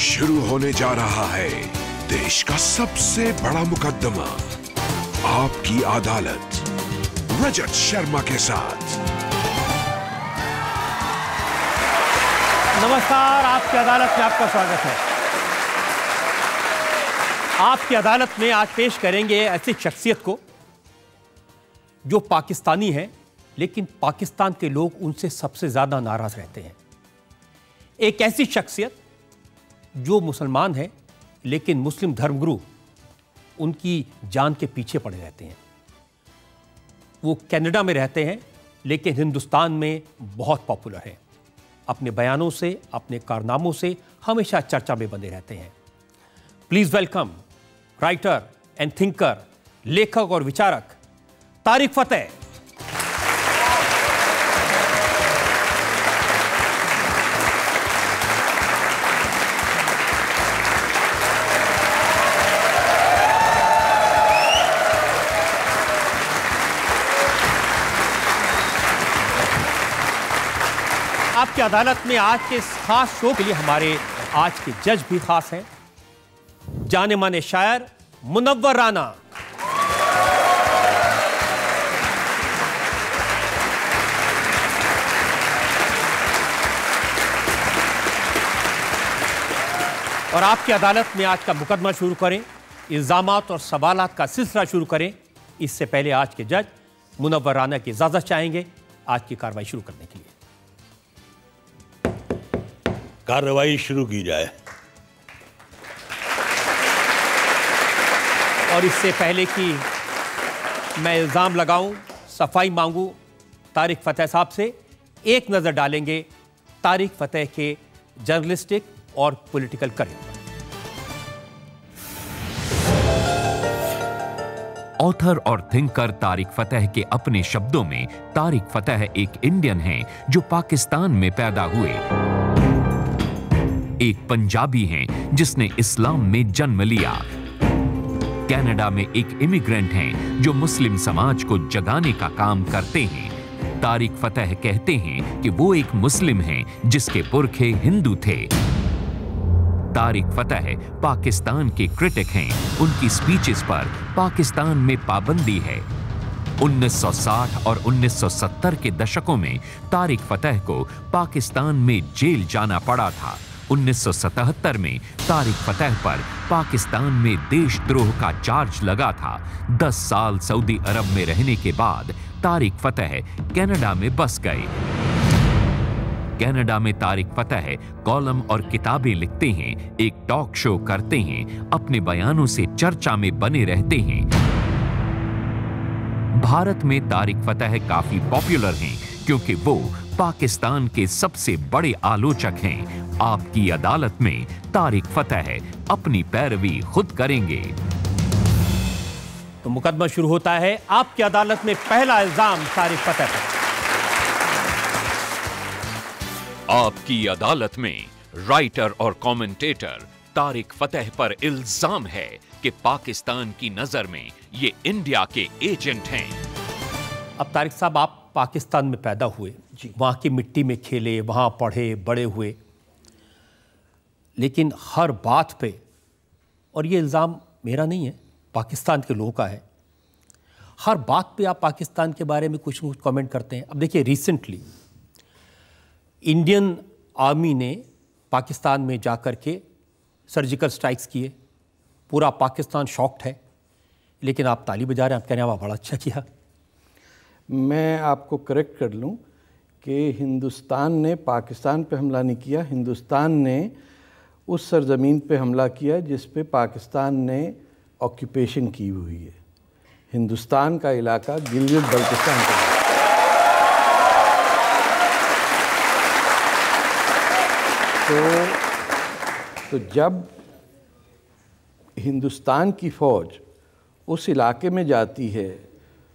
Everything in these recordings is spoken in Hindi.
शुरू होने जा रहा है देश का सबसे बड़ा मुकदमा आपकी अदालत रजत शर्मा के साथ नमस्कार आपकी अदालत में आपका स्वागत है आपकी अदालत में आज पेश करेंगे ऐसी शख्सियत को जो पाकिस्तानी है लेकिन पाकिस्तान के लोग उनसे सबसे ज़्यादा नाराज़ रहते हैं एक ऐसी शख्सियत जो मुसलमान हैं लेकिन मुस्लिम धर्मगुरु उनकी जान के पीछे पड़े रहते हैं वो कनाडा में रहते हैं लेकिन हिंदुस्तान में बहुत पॉपुलर हैं अपने बयानों से अपने कारनामों से हमेशा चर्चा में बने रहते हैं please welcome writer and thinker लेखक और विचारक तारिक फतेह की अदालत में आज के इस खास शो के लिए हमारे आज के जज भी खास हैं जाने माने शायर मुनव्वर राना और आपकी अदालत में आज का मुकदमा शुरू करें इल्ज़ाम और सवाल का सिलसिला शुरू करें इससे पहले आज के जज मुनवर राना की इजाज़त चाहेंगे आज की कार्रवाई शुरू करने के लिए कार्रवाई शुरू की जाए और इससे पहले कि मैं इल्ज़ाम लगाऊं, सफाई मांगूं तारिक फ़तेह साहब से एक नज़र डालेंगे तारिक फ़तेह के जर्नलिस्टिक और पॉलिटिकल करियर ऑथर और थिंकर तारिक फतेह के अपने शब्दों में तारिक फतेह एक इंडियन हैं जो पाकिस्तान में पैदा हुए एक पंजाबी हैं जिसने इस्लाम में जन्म लिया कनाडा में एक इमिग्रेंट हैं जो मुस्लिम समाज को जगाने का काम करते हैं तारिक फतेह कहते हैं कि वो एक मुस्लिम हैं जिसके पुरखे हिंदू थे तारिक फतेह पाकिस्तान के क्रिटिक हैं उनकी स्पीचेस पर पाकिस्तान में पाबंदी है 1960 और 1970 के दशकों में तारिक फतेह को पाकिस्तान में जेल जाना पड़ा था 1977 में तारिक फतेह पर पाकिस्तान में देशद्रोह का चार्ज लगा था 10 साल सऊदी अरब में रहने के बाद तारिक फतेह कनाडा में बस गए कनाडा में तारिक फतेह कॉलम और किताबें लिखते हैं एक टॉक शो करते हैं अपने बयानों से चर्चा में बने रहते हैं भारत में तारिक फतेह काफी पॉपुलर हैं क्योंकि वो पाकिस्तान के सबसे बड़े आलोचक हैं आपकी अदालत में तारिक फतेह अपनी पैरवी खुद करेंगे तो मुकदमा शुरू होता है आपकी अदालत में पहला इल्जाम तारिक फतेह पर आपकी अदालत में राइटर और कमेंटेटर तारिक फतेह पर इल्जाम है कि पाकिस्तान की नजर में ये इंडिया के एजेंट हैं अब तारिक साहब आप पाकिस्तान में पैदा हुए वहाँ की मिट्टी में खेले वहाँ पढ़े बड़े हुए लेकिन हर बात पे और ये इल्ज़ाम मेरा नहीं है पाकिस्तान के लोगों का है हर बात पे आप पाकिस्तान के बारे में कुछ कुछ कमेंट करते हैं अब देखिए रिसेंटली इंडियन आर्मी ने पाकिस्तान में जा कर के सर्जिकल स्ट्राइक्स किए पूरा पाकिस्तान शॉक्ड है लेकिन आप ताली बजा रहे हैं आप कह रहे हैं वाह बड़ा अच्छा किया मैं आपको करेक्ट कर लूँ कि हिंदुस्तान ने पाकिस्तान पे हमला नहीं किया हिंदुस्तान ने उस सरजमीन पे हमला किया जिस पे पाकिस्तान ने ऑक्यूपेशन की हुई है हिंदुस्तान का इलाका गिलगित बल्तिस्तान का तो, तो जब हिंदुस्तान की फ़ौज उस इलाके में जाती है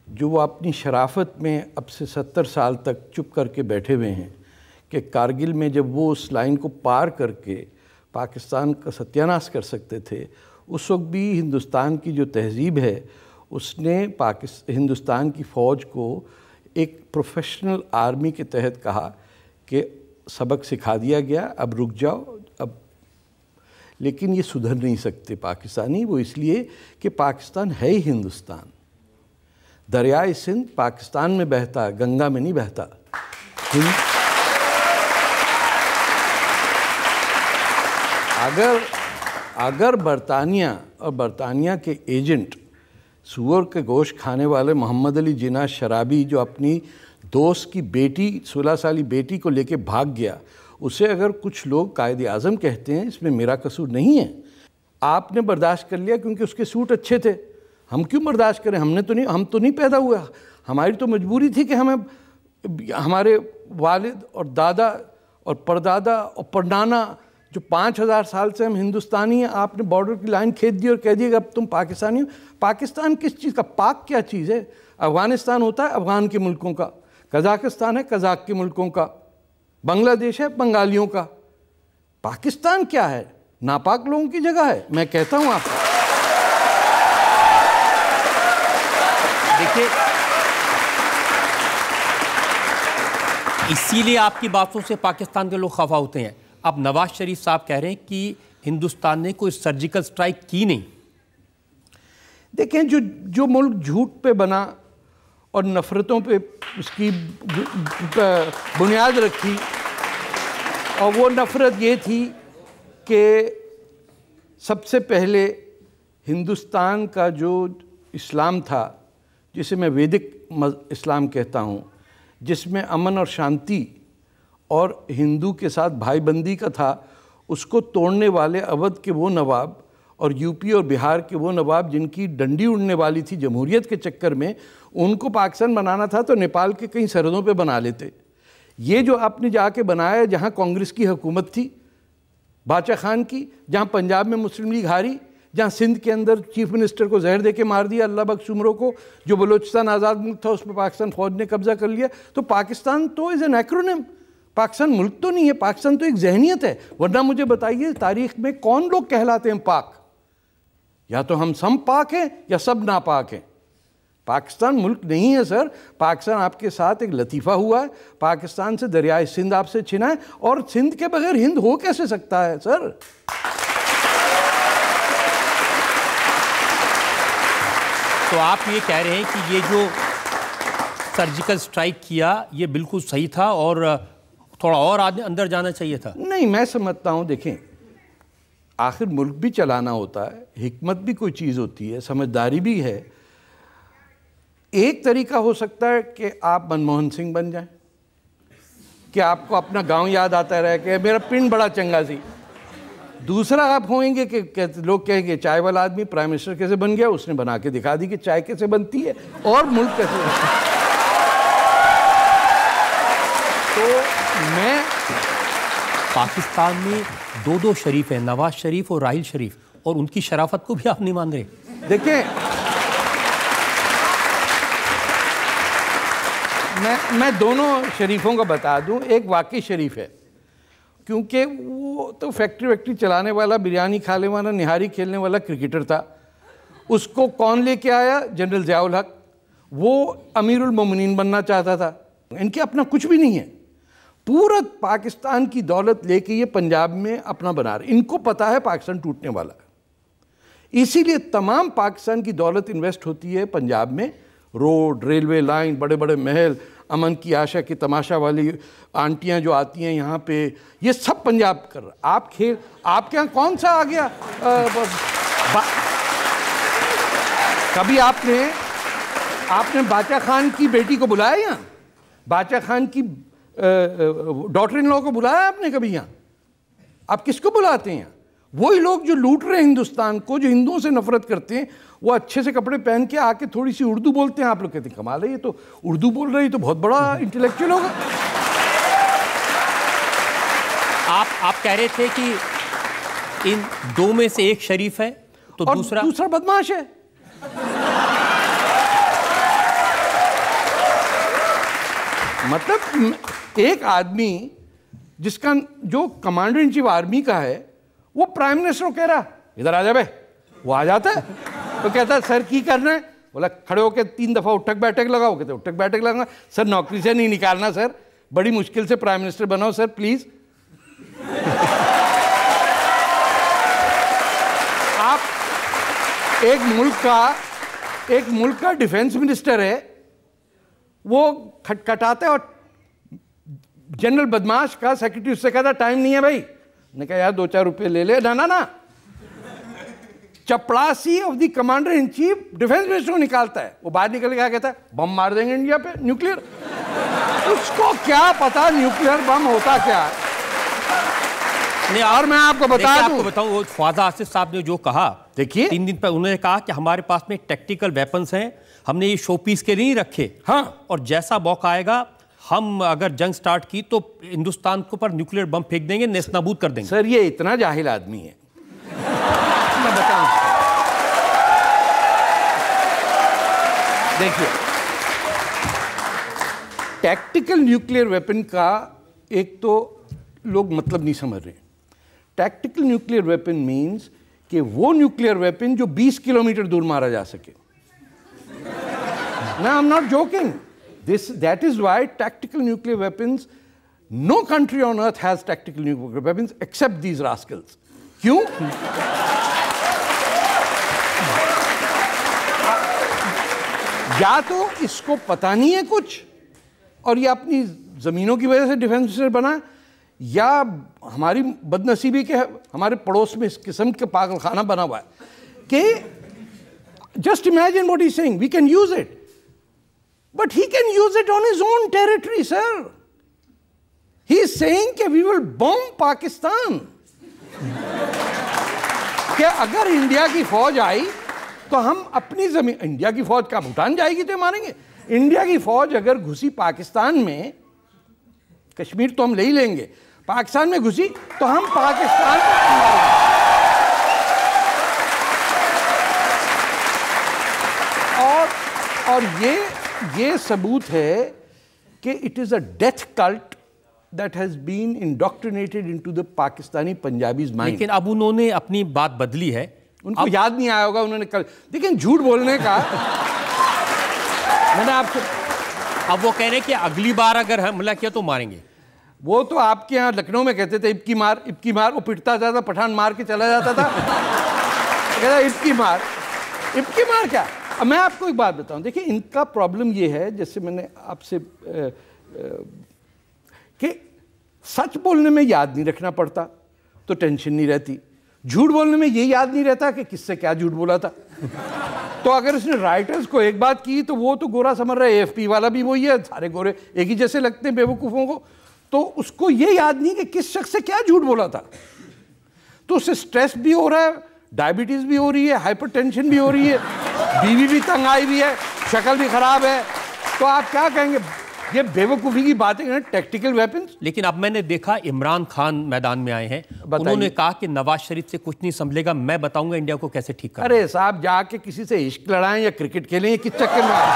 जो वो अपनी शराफत में अब से सत्तर साल तक चुप करके बैठे हुए हैं कि कारगिल में जब वो उस लाइन को पार करके पाकिस्तान का सत्यानाश कर सकते थे उस वक्त भी हिंदुस्तान की जो तहजीब है उसने पाकिस्तान हिंदुस्तान की फ़ौज को एक प्रोफेशनल आर्मी के तहत कहा कि सबक सिखा दिया गया अब रुक जाओ अब लेकिन ये सुधर नहीं सकते पाकिस्तानी वो इसलिए कि पाकिस्तान है ही हिंदुस्तान दरियाए सिंध पाकिस्तान में बहता गंगा में नहीं बहता अगर अगर बरतानिया और बरतानिया के एजेंट सुअर के गोश खाने वाले मोहम्मद अली जिना शराबी जो अपनी दोस्त की बेटी सोलह साली बेटी को लेके भाग गया उसे अगर कुछ लोग कायद आजम कहते हैं इसमें मेरा कसूर नहीं है आपने बर्दाश्त कर लिया क्योंकि उसके सूट अच्छे थे हम क्यों बर्दाश्त करें हमने तो नहीं हम तो नहीं पैदा हुए हमारी तो मजबूरी थी कि हमें हमारे वालिद और दादा और परदादा और परनाना जो पाँच हज़ार साल से हम हिंदुस्तानी हैं आपने बॉर्डर की लाइन खेद दी और कह दिया कि अब तुम पाकिस्तानी हो पाकिस्तान किस चीज़ का पाक क्या चीज़ है अफ़गानिस्तान होता है अफ़गान के मुल्कों का कजाकिस्तान है कजाक के मुल्कों का बांग्लादेश है बंगालियों का पाकिस्तान क्या है नापाक लोगों की जगह है मैं कहता हूँ आपको देखिए इसीलिए आपकी बातों से पाकिस्तान के लोग खफा होते हैं अब नवाज शरीफ साहब कह रहे हैं कि हिंदुस्तान ने कोई सर्जिकल स्ट्राइक की नहीं देखें जो जो मुल्क झूठ पे बना और नफ़रतों पे उसकी बुनियाद रखी और वो नफ़रत ये थी कि सबसे पहले हिंदुस्तान का जो इस्लाम था जिसे मैं वैदिक इस्लाम कहता हूँ जिसमें अमन और शांति और हिंदू के साथ भाईबंदी का था उसको तोड़ने वाले अवध के वो नवाब और यूपी और बिहार के वो नवाब जिनकी डंडी उड़ने वाली थी जमहूरियत के चक्कर में उनको पाकिस्तान बनाना था तो नेपाल के कई सरहदों पे बना लेते ये जो आपने जाके बनाया जहाँ कांग्रेस की हुकूमत थी बादशाह खान की जहाँ पंजाब में मुस्लिम लीग हारी जहाँ सिंध के अंदर चीफ मिनिस्टर को जहर दे के मार दिया अल्लाह बख्श उमरों को जो बलोचिस्तान आज़ाद मुल्क था उस पर पाकिस्तान फ़ौज ने कब्ज़ा कर लिया तो पाकिस्तान तो इज़ एन एक्रोनिम पाकिस्तान मुल्क तो नहीं है पाकिस्तान तो एक जहनीत है वरना मुझे बताइए तारीख में कौन लोग कहलाते हैं पाक या तो हम सब पाक हैं या सब नापाक हैं पाकिस्तान मुल्क नहीं है सर पाकिस्तान आपके साथ एक लतीफ़ा हुआ है पाकिस्तान से दरियाए सिंध आपसे छिना है और सिंध के बगैर हिंद हो कैसे सकता है सर तो आप ये कह रहे हैं कि ये जो सर्जिकल स्ट्राइक किया ये बिल्कुल सही था और थोड़ा और आदमी अंदर जाना चाहिए था नहीं मैं समझता हूँ देखें आखिर मुल्क भी चलाना होता है हिकमत भी कोई चीज़ होती है समझदारी भी है एक तरीका हो सकता है कि आप मनमोहन सिंह बन जाएं कि आपको अपना गांव याद आता रहे कि मेरा पिंड बड़ा चंगा सी दूसरा आप होंगे कि, लोग कहेंगे चाय वाला आदमी प्राइम मिनिस्टर कैसे बन गया उसने बना के दिखा दी कि चाय कैसे बनती है और मुल्क कैसे है तो मैं पाकिस्तान में दो दो शरीफ हैं नवाज शरीफ और राहिल शरीफ और उनकी शराफत को भी आप नहीं मान रहे देखिए मैं मैं दोनों शरीफों का बता दूं एक वाकई शरीफ है क्योंकि वो तो फैक्ट्री वैक्ट्री चलाने वाला बिरयानी खाने वाला निहारी खेलने वाला क्रिकेटर था उसको कौन लेके आया जनरल जयाउल हक वो अमीरुल उलमिन बनना चाहता था इनके अपना कुछ भी नहीं है पूरा पाकिस्तान की दौलत लेके ये पंजाब में अपना बना रहे इनको पता है पाकिस्तान टूटने वाला इसीलिए तमाम पाकिस्तान की दौलत इन्वेस्ट होती है पंजाब में रोड रेलवे लाइन बड़े बड़े महल अमन की आशा की तमाशा वाली आंटियां जो आती हैं यहाँ पे ये सब पंजाब कर आप खेल आपके यहाँ कौन सा आ गया आ, कभी आपने आपने बाचा खान की बेटी को बुलाया यहाँ बाचा खान की डॉटर इन लॉ को बुलाया आपने कभी यहाँ आप किसको बुलाते हैं वही लोग जो लूट रहे हैं हिंदुस्तान को जो हिंदुओं से नफरत करते हैं वो अच्छे से कपड़े पहन के आके थोड़ी सी उर्दू बोलते हैं आप लोग कहते हैं कमाल है ये तो उर्दू बोल रही तो बहुत बड़ा इंटेलेक्चुअल होगा आप आप कह रहे थे कि इन दो में से एक शरीफ है तो और दूसरा दूसरा बदमाश है मतलब एक आदमी जिसका जो कमांडर इन चीफ आर्मी का है वो प्राइम मिनिस्टर कह रहा इधर आ जा वो आ जाता है तो कहता है सर की करना है बोला खड़े होकर तीन दफ़ा उठक बैठक लगाओ कहते तो उठक बैठक लगाना सर नौकरी से नहीं निकालना सर बड़ी मुश्किल से प्राइम मिनिस्टर बनाओ सर प्लीज़ आप एक मुल्क का एक मुल्क का डिफेंस मिनिस्टर है वो खटखटाते और जनरल बदमाश का सेक्रेटरी उससे कहता टाइम नहीं है भाई ने कहा यार दो चार रुपये ले ले ना ना ना चपड़ासी of the commander in chief defence minister को निकालता है वो बाहर निकल के क्या कहता है बम मार देंगे इंडिया पे न्यूक्लियर उसको क्या पता न्यूक्लियर बम होता क्या नहीं और मैं आपको बता दूं आपको बताऊं वो ख्वाजा आसिफ साहब ने जो कहा देखिए तीन दिन पर उन्होंने कहा कि हमारे पास में टेक्टिकल वेपन्स हैं हमने ये शोपीस के नहीं रखे हाँ और जैसा मौका आएगा हम अगर जंग स्टार्ट की तो हिंदुस्तान को पर न्यूक्लियर बम फेंक देंगे नेस्तनाबूद कर देंगे सर ये इतना जाहिल आदमी है मैं बताऊं देखिए टैक्टिकल न्यूक्लियर वेपन का एक तो लोग मतलब नहीं समझ रहे टैक्टिकल न्यूक्लियर वेपन मीन्स कि वो न्यूक्लियर वेपन जो 20 किलोमीटर दूर मारा जा सके ना I am not joking This, that is why tactical nuclear weapons, no country on earth has tactical nuclear weapons except these rascals. क्यों? या तो इसको पता नहीं है कुछ और ये अपनी ज़मीनों की वजह से डिफेंस मिनिस्टर बना या हमारी बदनसीबी के हमारे पड़ोस में इस किस्म के पागलखाना बना हुआ है कि just imagine what is saying we can use it But he can use it on his own territory, sir. He is saying कि we will bomb Pakistan. क्या अगर इंडिया की फौज आई तो हम अपनी जमीन इंडिया की फौज का भूटान जाएगी तो मारेंगे इंडिया की फौज अगर घुसी पाकिस्तान में कश्मीर तो हम ले ही लेंगे पाकिस्तान में घुसी तो हम पाकिस्तान और और ये ये सबूत है कि it is a death cult that has been indoctrinated to the Pakistani Punjabis mind लेकिन अब उन्होंने अपनी बात बदली है उनको अब... याद नहीं आया होगा उन्होंने कल लेकिन झूठ बोलने का मैंने आपसे अब वो कह रहे हैं कि अगली बार अगर हमला किया तो मारेंगे वो तो आपके यहाँ लखनऊ में कहते थे इबकी मार इबकी मार वो पिटता जाता पठान मार के चला जाता था कहता इबकी मार इबकी मार क्या अब मैं आपको एक बात बताऊं देखिए इनका प्रॉब्लम ये है जैसे मैंने आपसे कि सच बोलने में याद नहीं रखना पड़ता तो टेंशन नहीं रहती झूठ बोलने में ये याद नहीं रहता कि किससे क्या झूठ बोला था तो अगर उसने राइटर्स को एक बात की तो वो तो गोरा समझ रहा है एफ वाला भी वही है सारे गोरे एक ही जैसे लगते हैं बेवकूफ़ों को तो उसको ये याद नहीं कि किस शख्स से क्या झूठ बोला था तो उससे स्ट्रेस भी हो रहा है डायबिटीज़ भी हो रही है हाइपरटेंशन भी हो रही है बीवी भी तंग आई हुई है शक्ल भी खराब है तो आप क्या कहेंगे ये बेवकूफ़ी की बात है टेक्टिकल वेपन लेकिन अब मैंने देखा इमरान खान मैदान में आए हैं उन्होंने कहा कि नवाज शरीफ से कुछ नहीं संभलेगा मैं बताऊंगा इंडिया को कैसे ठीक कर अरे साहब जाके किसी से इश्क लड़ाएं या क्रिकेट खेलें किस चक्कर में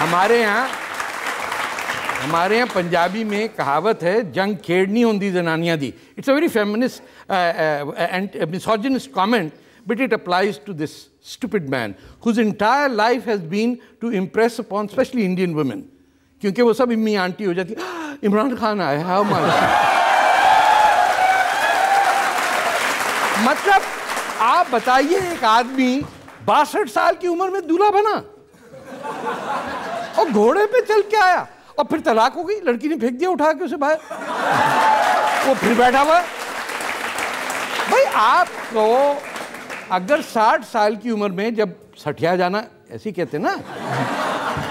हमारे यहाँ हमारे यहाँ पंजाबी में कहावत है जंग खेड़नी होंगी जनानियाँ दी it's a very feminist and misogynist comment but it applies to this stupid man whose entire life has been to impress upon specially Indian women क्योंकि वो सब इम्मी आंटी हो जाती हाँ, इमरान खान आया हाउ मच मतलब आप बताइए एक आदमी बासठ साल की उम्र में दूल्हा बना और घोड़े पे चल के आया और फिर तलाक हो गई लड़की ने फेंक दिया उठा के उसे बाहर वो फिर बैठा हुआ भाई आपको अगर साठ साल की उम्र में जब सठिया जाना ऐसे कहते ना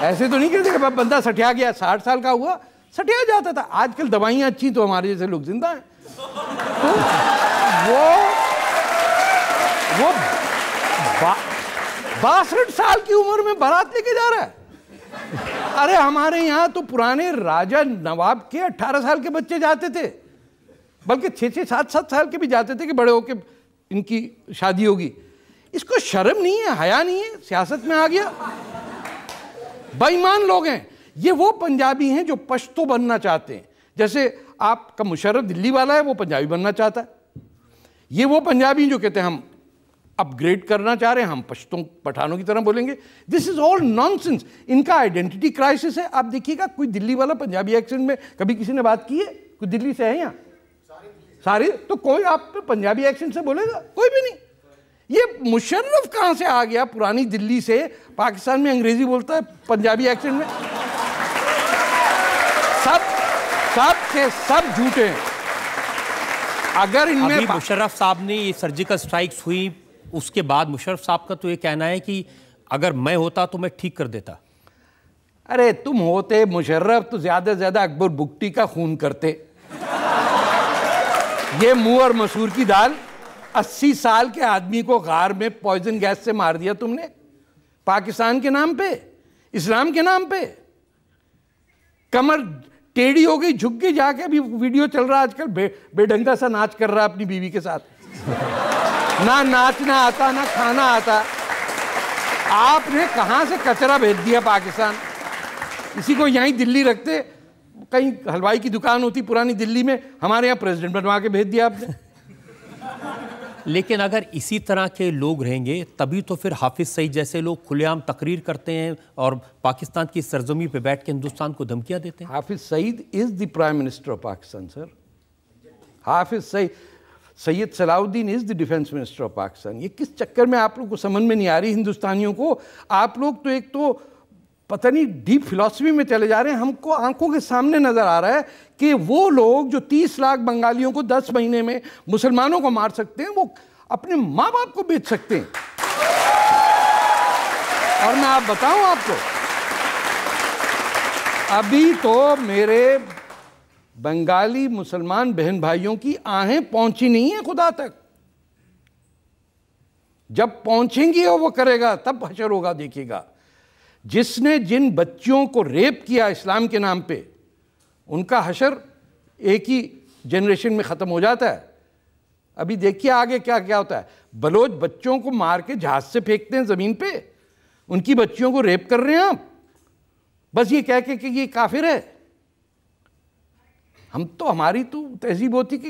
ऐसे तो नहीं कहते कि बंदा सठिया गया साठ साल का हुआ सटिया जाता था आजकल दवाइयाँ अच्छी तो हमारे जैसे लोग जिंदा हैं तो वो वो बासठ साल की उम्र में बारात लेके जा रहा है अरे हमारे यहाँ तो पुराने राजा नवाब के 18 साल के बच्चे जाते थे बल्कि छः छः सात सात साल के भी जाते थे कि बड़े होके इनकी शादी होगी इसको शर्म नहीं है हया नहीं है सियासत में आ गया बेईमान लोग हैं ये वो पंजाबी हैं जो पश्तो बनना चाहते हैं जैसे आपका मुशर्रफ दिल्ली वाला है वो पंजाबी बनना चाहता है ये वो पंजाबी जो कहते हैं हम अपग्रेड करना चाह रहे हैं हम पश्तों पठानों की तरह बोलेंगे दिस इज ऑल नॉनसेंस इनका आइडेंटिटी क्राइसिस है आप देखिएगा कोई दिल्ली वाला पंजाबी एक्सेंट में कभी किसी ने बात की है कोई दिल्ली से है यहाँ सारे तो कोई आप पंजाबी एक्सेंट से बोलेगा कोई भी नहीं ये मुशर्रफ कहाँ से आ गया पुरानी दिल्ली से पाकिस्तान में अंग्रेजी बोलता है पंजाबी एक्सेंट में सब सब के सब झूठे हैं अगर इनमें मुशर्रफ साहब ने ये सर्जिकल स्ट्राइक्स हुई उसके बाद मुशर्रफ साहब का तो ये कहना है कि अगर मैं होता तो मैं ठीक कर देता अरे तुम होते मुशर्रफ तो ज़्यादा से ज़्यादा अकबर बुगटी का खून करते ये मुंह और मसूर की दाल अस्सी साल के आदमी को गार में पॉइजन गैस से मार दिया तुमने पाकिस्तान के नाम पे इस्लाम के नाम पे कमर टेढ़ी हो गई झुक के जाके अभी वीडियो चल रहा है आजकल बे, बेढंगा सा नाच कर रहा है अपनी बीवी के साथ ना नाचना आता ना खाना आता आपने कहाँ से कचरा भेज दिया पाकिस्तान इसी को यहीं दिल्ली रखते कहीं हलवाई की दुकान होती पुरानी दिल्ली में हमारे यहाँ प्रेसिडेंट बनवा के भेज दिया आपने लेकिन अगर इसी तरह के लोग रहेंगे तभी तो फिर हाफिज सईद जैसे लोग खुलेआम तकरीर करते हैं और पाकिस्तान की सरजमी पे बैठ के हिंदुस्तान को धमकियां देते हैं Hafiz Saeed is the prime minister of Pakistan sir Hafiz Saeed Syed Salahuddin is the defence minister of Pakistan ये किस चक्कर में आप लोग को समझ में नहीं आ रही हिंदुस्तानियों को आप लोग तो एक तो पता नहीं डीप फिलॉसफी में चले जा रहे हैं हमको आंखों के सामने नज़र आ रहा है कि वो लोग जो 30 लाख बंगालियों को 10 महीने में मुसलमानों को मार सकते हैं वो अपने माँ बाप को बेच सकते हैं और मैं आप बताऊं आपको अभी तो मेरे बंगाली मुसलमान बहन भाइयों की आहें पहुंची नहीं है खुदा तक जब पहुंचेंगी और वो करेगा तब हशर होगा देखिएगा जिसने जिन बच्चियों को रेप किया इस्लाम के नाम पे उनका हशर एक ही जनरेशन में ख़त्म हो जाता है अभी देखिए आगे क्या क्या होता है बलोच बच्चों को मार के जहाज से फेंकते हैं ज़मीन पे उनकी बच्चियों को रेप कर रहे हैं आप बस ये कह के कि ये काफिर है हम तो हमारी तो तहजीब होती कि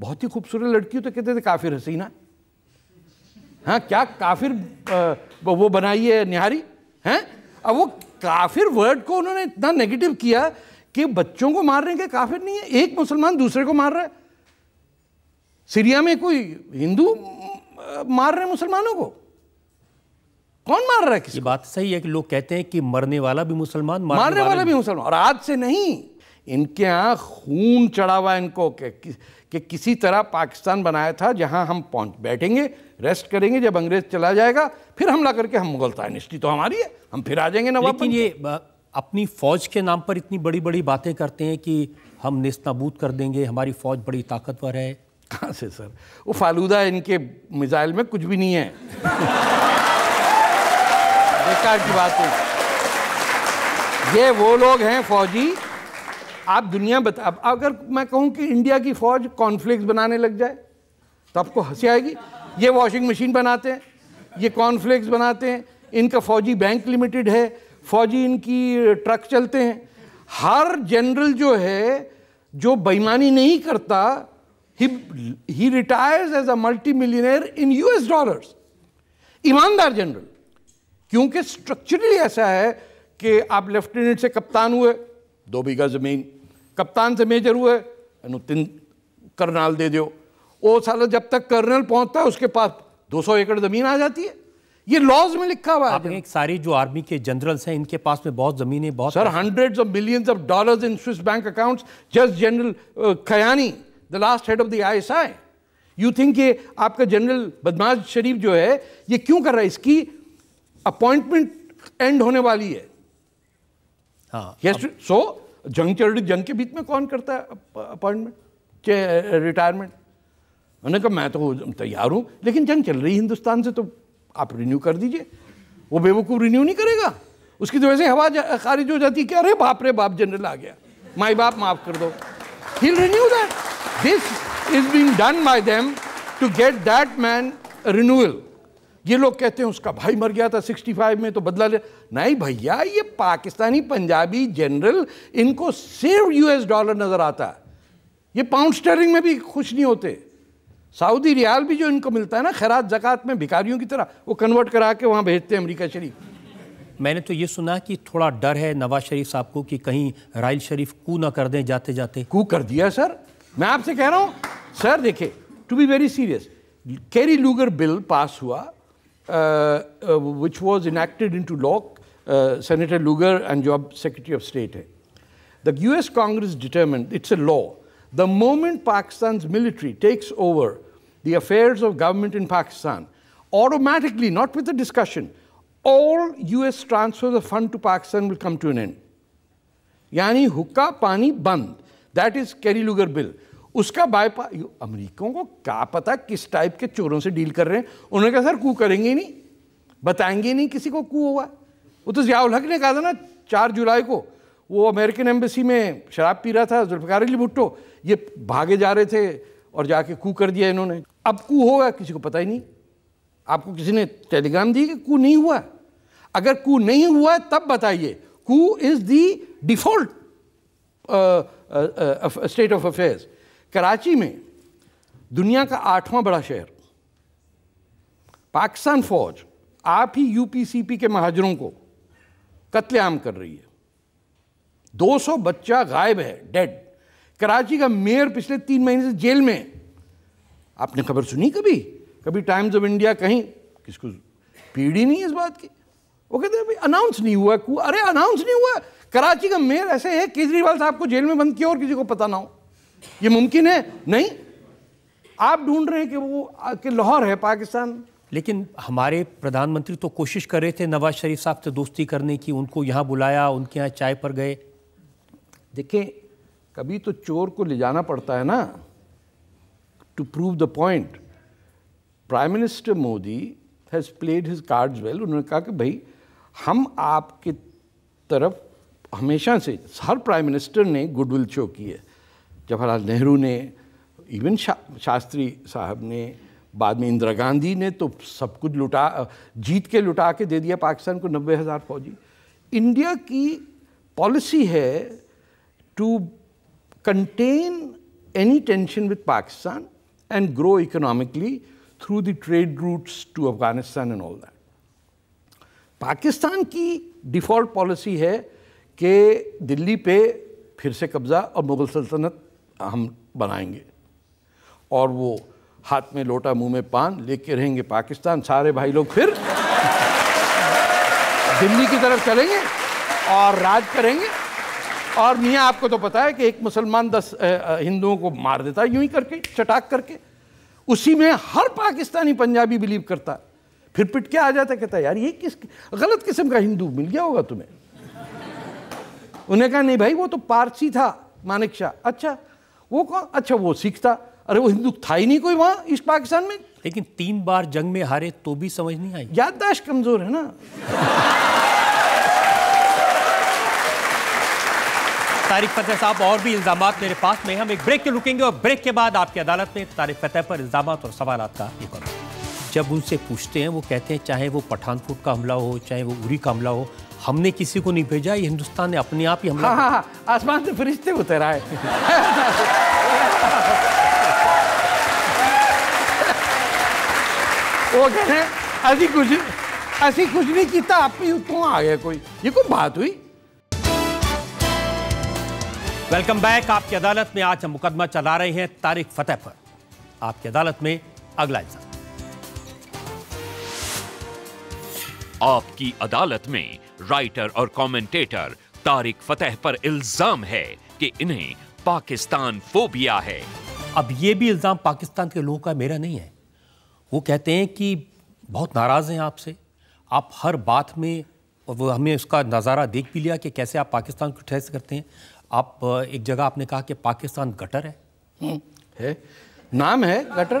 बहुत ही खूबसूरत लड़की हो तो कहते थे काफिर हसीना हाँ क्या काफिर वो बनाई है निहारी हैं अब वो काफिर वर्ड को उन्होंने इतना नेगेटिव किया कि बच्चों को मार रहे हैं काफिर नहीं है एक मुसलमान दूसरे को मार रहा है सीरिया में कोई हिंदू मार रहे मुसलमानों को कौन मार रहा है किसी बात सही है कि लोग कहते हैं कि मरने वाला भी मुसलमान मारने, मारने वाला भी मुसलमान और आज से नहीं इनके यहाँ खून चढ़ा हुआ इनको कि, कि, कि किसी तरह पाकिस्तान बनाया था जहाँ हम पहुँच बैठेंगे रेस्ट करेंगे जब अंग्रेज चला जाएगा फिर हमला करके हम मुगल निश्चित तो हमारी है हम फिर आ जाएंगे नवाब लेकिन ये अपनी फ़ौज के नाम पर इतनी बड़ी बड़ी बातें करते हैं कि हम नेस्तनाबूद कर देंगे हमारी फ़ौज बड़ी ताकतवर है कहाँ से सर वो फालूदा इनके मिज़ाइल में कुछ भी नहीं है बेकार की बात है ये वो लोग हैं फौजी आप दुनिया बता अगर मैं कहूं कि इंडिया की फौज कॉर्नफ्लेक्स बनाने लग जाए तो आपको हंसी आएगी ये वॉशिंग मशीन बनाते हैं ये कॉर्नफ्लेक्स बनाते हैं इनका फौजी बैंक लिमिटेड है फौजी इनकी ट्रक चलते हैं हर जनरल जो है जो बेईमानी नहीं करता he he retires as a multi millionaire in US dollars ईमानदार जनरल क्योंकि स्ट्रक्चरली ऐसा है कि आप लेफ्टिनेंट से कप्तान हुए दो बीघा ज़मीन कप्तान से मेजर हुए तीन करनाल दे दो वो साला जब तक कर्नल पहुंचता है उसके पास 200 एकड़ जमीन आ जाती है ये लॉज में लिखा हुआ है एक सारी जो आर्मी के जनरल्स हैं इनके पास में बहुत जमीन है बहुत sir hundred of million of dollar in Swiss bank account just general Kayani the last head of the I you think ये आपका जनरल बदमाश शरीफ जो है ये क्यों कर रहा है इसकी अपॉइंटमेंट एंड होने वाली है हाँ सो yes, जंग चल रही जंग के बीच में कौन करता है अपॉइंटमेंट के रिटायरमेंट उन्होंने कहा मैं तो तैयार हूँ लेकिन जंग चल रही हिंदुस्तान से तो आप रिन्यू कर दीजिए वो बेवकूफ़ रिन्यू नहीं करेगा उसकी तो वैसे हवा खारिज हो जाती है कि अरे बाप रे बाप जनरल आ गया माई बाप माफ़ कर दो he renew that this is been done by them to get that man renewal ये लोग कहते हैं उसका भाई मर गया था 65 में तो बदला ले नहीं भैया ये पाकिस्तानी पंजाबी जनरल इनको सिर्फ यूएस डॉलर नज़र आता है ये पाउंड स्टेरिंग में भी खुश नहीं होते सऊदी रियाल भी जो इनको मिलता है ना खैरात जक़ात में भिखारियों की तरह वो कन्वर्ट करा के वहाँ भेजते हैं अमरीका शरीफ मैंने तो ये सुना कि थोड़ा डर है नवाज शरीफ साहब को कि कहीं राइल शरीफ कू ना कर दें जाते जाते कू कर दिया सर मैं आपसे कह रहा हूँ सर देखे to be very serious Kerry Lugar bill pass हुआ which was enacted in to law Senator Lugar and Job Secretary of State hai. The US Congress determined, it's a law, the moment Pakistan's military takes over the affairs of government in Pakistan, automatically, not with a discussion, all US transfers of fund to Pakistan will come to an end. Yani hukka pani band. That is Kerry Lugar bill. उसका बायपा अमरीकों को क्या पता किस टाइप के चोरों से डील कर रहे हैं उन्होंने कहा सर कू करेंगे ही नहीं बताएंगे ही नहीं किसी को कू हुआ है वो तो ज़ियाउल हक ने कहा था ना चार जुलाई को वो अमेरिकन एम्बेसी में शराब पी रहा था जुल्फकार अली भुट्टो ये भागे जा रहे थे और जाके कू कर दिया इन्होंने अब कू होगा किसी को पता ही नहीं आपको किसी ने टेलीग्राम दी कि कू नहीं हुआ अगर कू नहीं हुआ तब बताइए coup is the default state of affairs Karachi में दुनिया का आठवां बड़ा शहर पाकिस्तान फौज आप ही यूपीसीपी के महाजरों को कत्लेआम कर रही है 200 बच्चा गायब है डेड कराची का मेयर पिछले तीन महीने से जेल में है आपने खबर सुनी कभी कभी टाइम्स ऑफ इंडिया कहीं किसको पीढ़ी नहीं है इस बात की वो कहते अभी अनाउंस नहीं हुआ अरे अनाउंस नहीं हुआ कराची का मेयर ऐसे है केजरीवाल साहब को जेल में बंद किया और किसी को पता ना हो ये मुमकिन है नहीं आप ढूंढ रहे हैं कि वो कि लाहौर है पाकिस्तान लेकिन हमारे प्रधानमंत्री तो कोशिश कर रहे थे नवाज शरीफ साहब से दोस्ती करने की उनको यहाँ बुलाया उनके यहाँ चाय पर गए देखिए कभी तो चोर को ले जाना पड़ता है ना to prove the point prime minister Modi has played his cards well उन्होंने कहा कि भाई हम आपके तरफ हमेशा से हर प्राइम मिनिस्टर ने गुडविल शो की है जवाहरलाल नेहरू ने इवन शा, शास्त्री साहब ने बाद में इंदिरा गांधी ने तो सब कुछ लुटा जीत के लुटा के दे दिया पाकिस्तान को नब्बे हज़ार फौजी इंडिया की पॉलिसी है to contain any tension with Pakistan and grow economically through the trade routes to Afghanistan and all that Pakistan की डिफ़ॉल्ट पॉलिसी है कि दिल्ली पे फिर से कब्ज़ा और मुग़ल सल्तनत हम बनाएंगे और वो हाथ में लोटा मुंह में पान लेके रहेंगे पाकिस्तान सारे भाई लोग फिर दिल्ली की तरफ चलेंगे और राज करेंगे और मियाँ आपको तो पता है कि एक मुसलमान दस हिंदुओं को मार देता है यूं ही करके चटाक करके उसी में हर पाकिस्तानी पंजाबी बिलीव करता फिर पिट के आ जाता कहता यार ये किस गलत किस्म का हिंदू मिल गया होगा तुम्हें उन्हें कहा नहीं भाई वो तो पारसी था मानिक शाह अच्छा वो कौन अच्छा वो सिख था अरे वो हिंदू था ही नहीं कोई वहाँ इस पाकिस्तान में लेकिन तीन बार जंग में हारे तो भी समझ नहीं आई याददाश्त कमजोर है ना तारिक फतेह साहब और भी इल्जाम मेरे पास में हम एक ब्रेक के रुकेंगे और ब्रेक के बाद आपकी अदालत में तारिक फतेह पर इल्जाम और सवाल आपका एक और जब उनसे पूछते हैं वो कहते हैं चाहे वो पठानकोट का हमला हो चाहे वो उरी का हमला हो हमने किसी को नहीं भेजा हिंदुस्तान ने अपने आप ही हमला हाँ, हाँ, हाँ, आसमान से फरिश्ते को है ਉਹ कुछ ਅਸੀਂ कुछ ਅਸੀਂ ਕੁਝ ਨਹੀਂ ਕੀਤਾ ਆਪ ਹੀ ਉੱਤੋਂ ਆ ਗਿਆ कोई ਇਹ ਕੋਈ वेलकम बैक आपकी अदालत में आज हम मुकदमा चला रहे हैं तारिक फतेह पर आपकी अदालत में अगला इल्जाम आपकी अदालत में राइटर और कमेंटेटर तारिक फतेह पर इल्जाम है कि इन्हें पाकिस्तान फोबिया है अब यह भी इल्जाम पाकिस्तान के लोगों का मेरा नहीं है वो कहते हैं कि बहुत नाराज़ हैं आपसे आप हर बात में वो हमें उसका नज़ारा देख भी लिया कि कैसे आप पाकिस्तान को ठेस करते हैं आप एक जगह आपने कहा कि पाकिस्तान गटर है हम्म। है नाम है गटर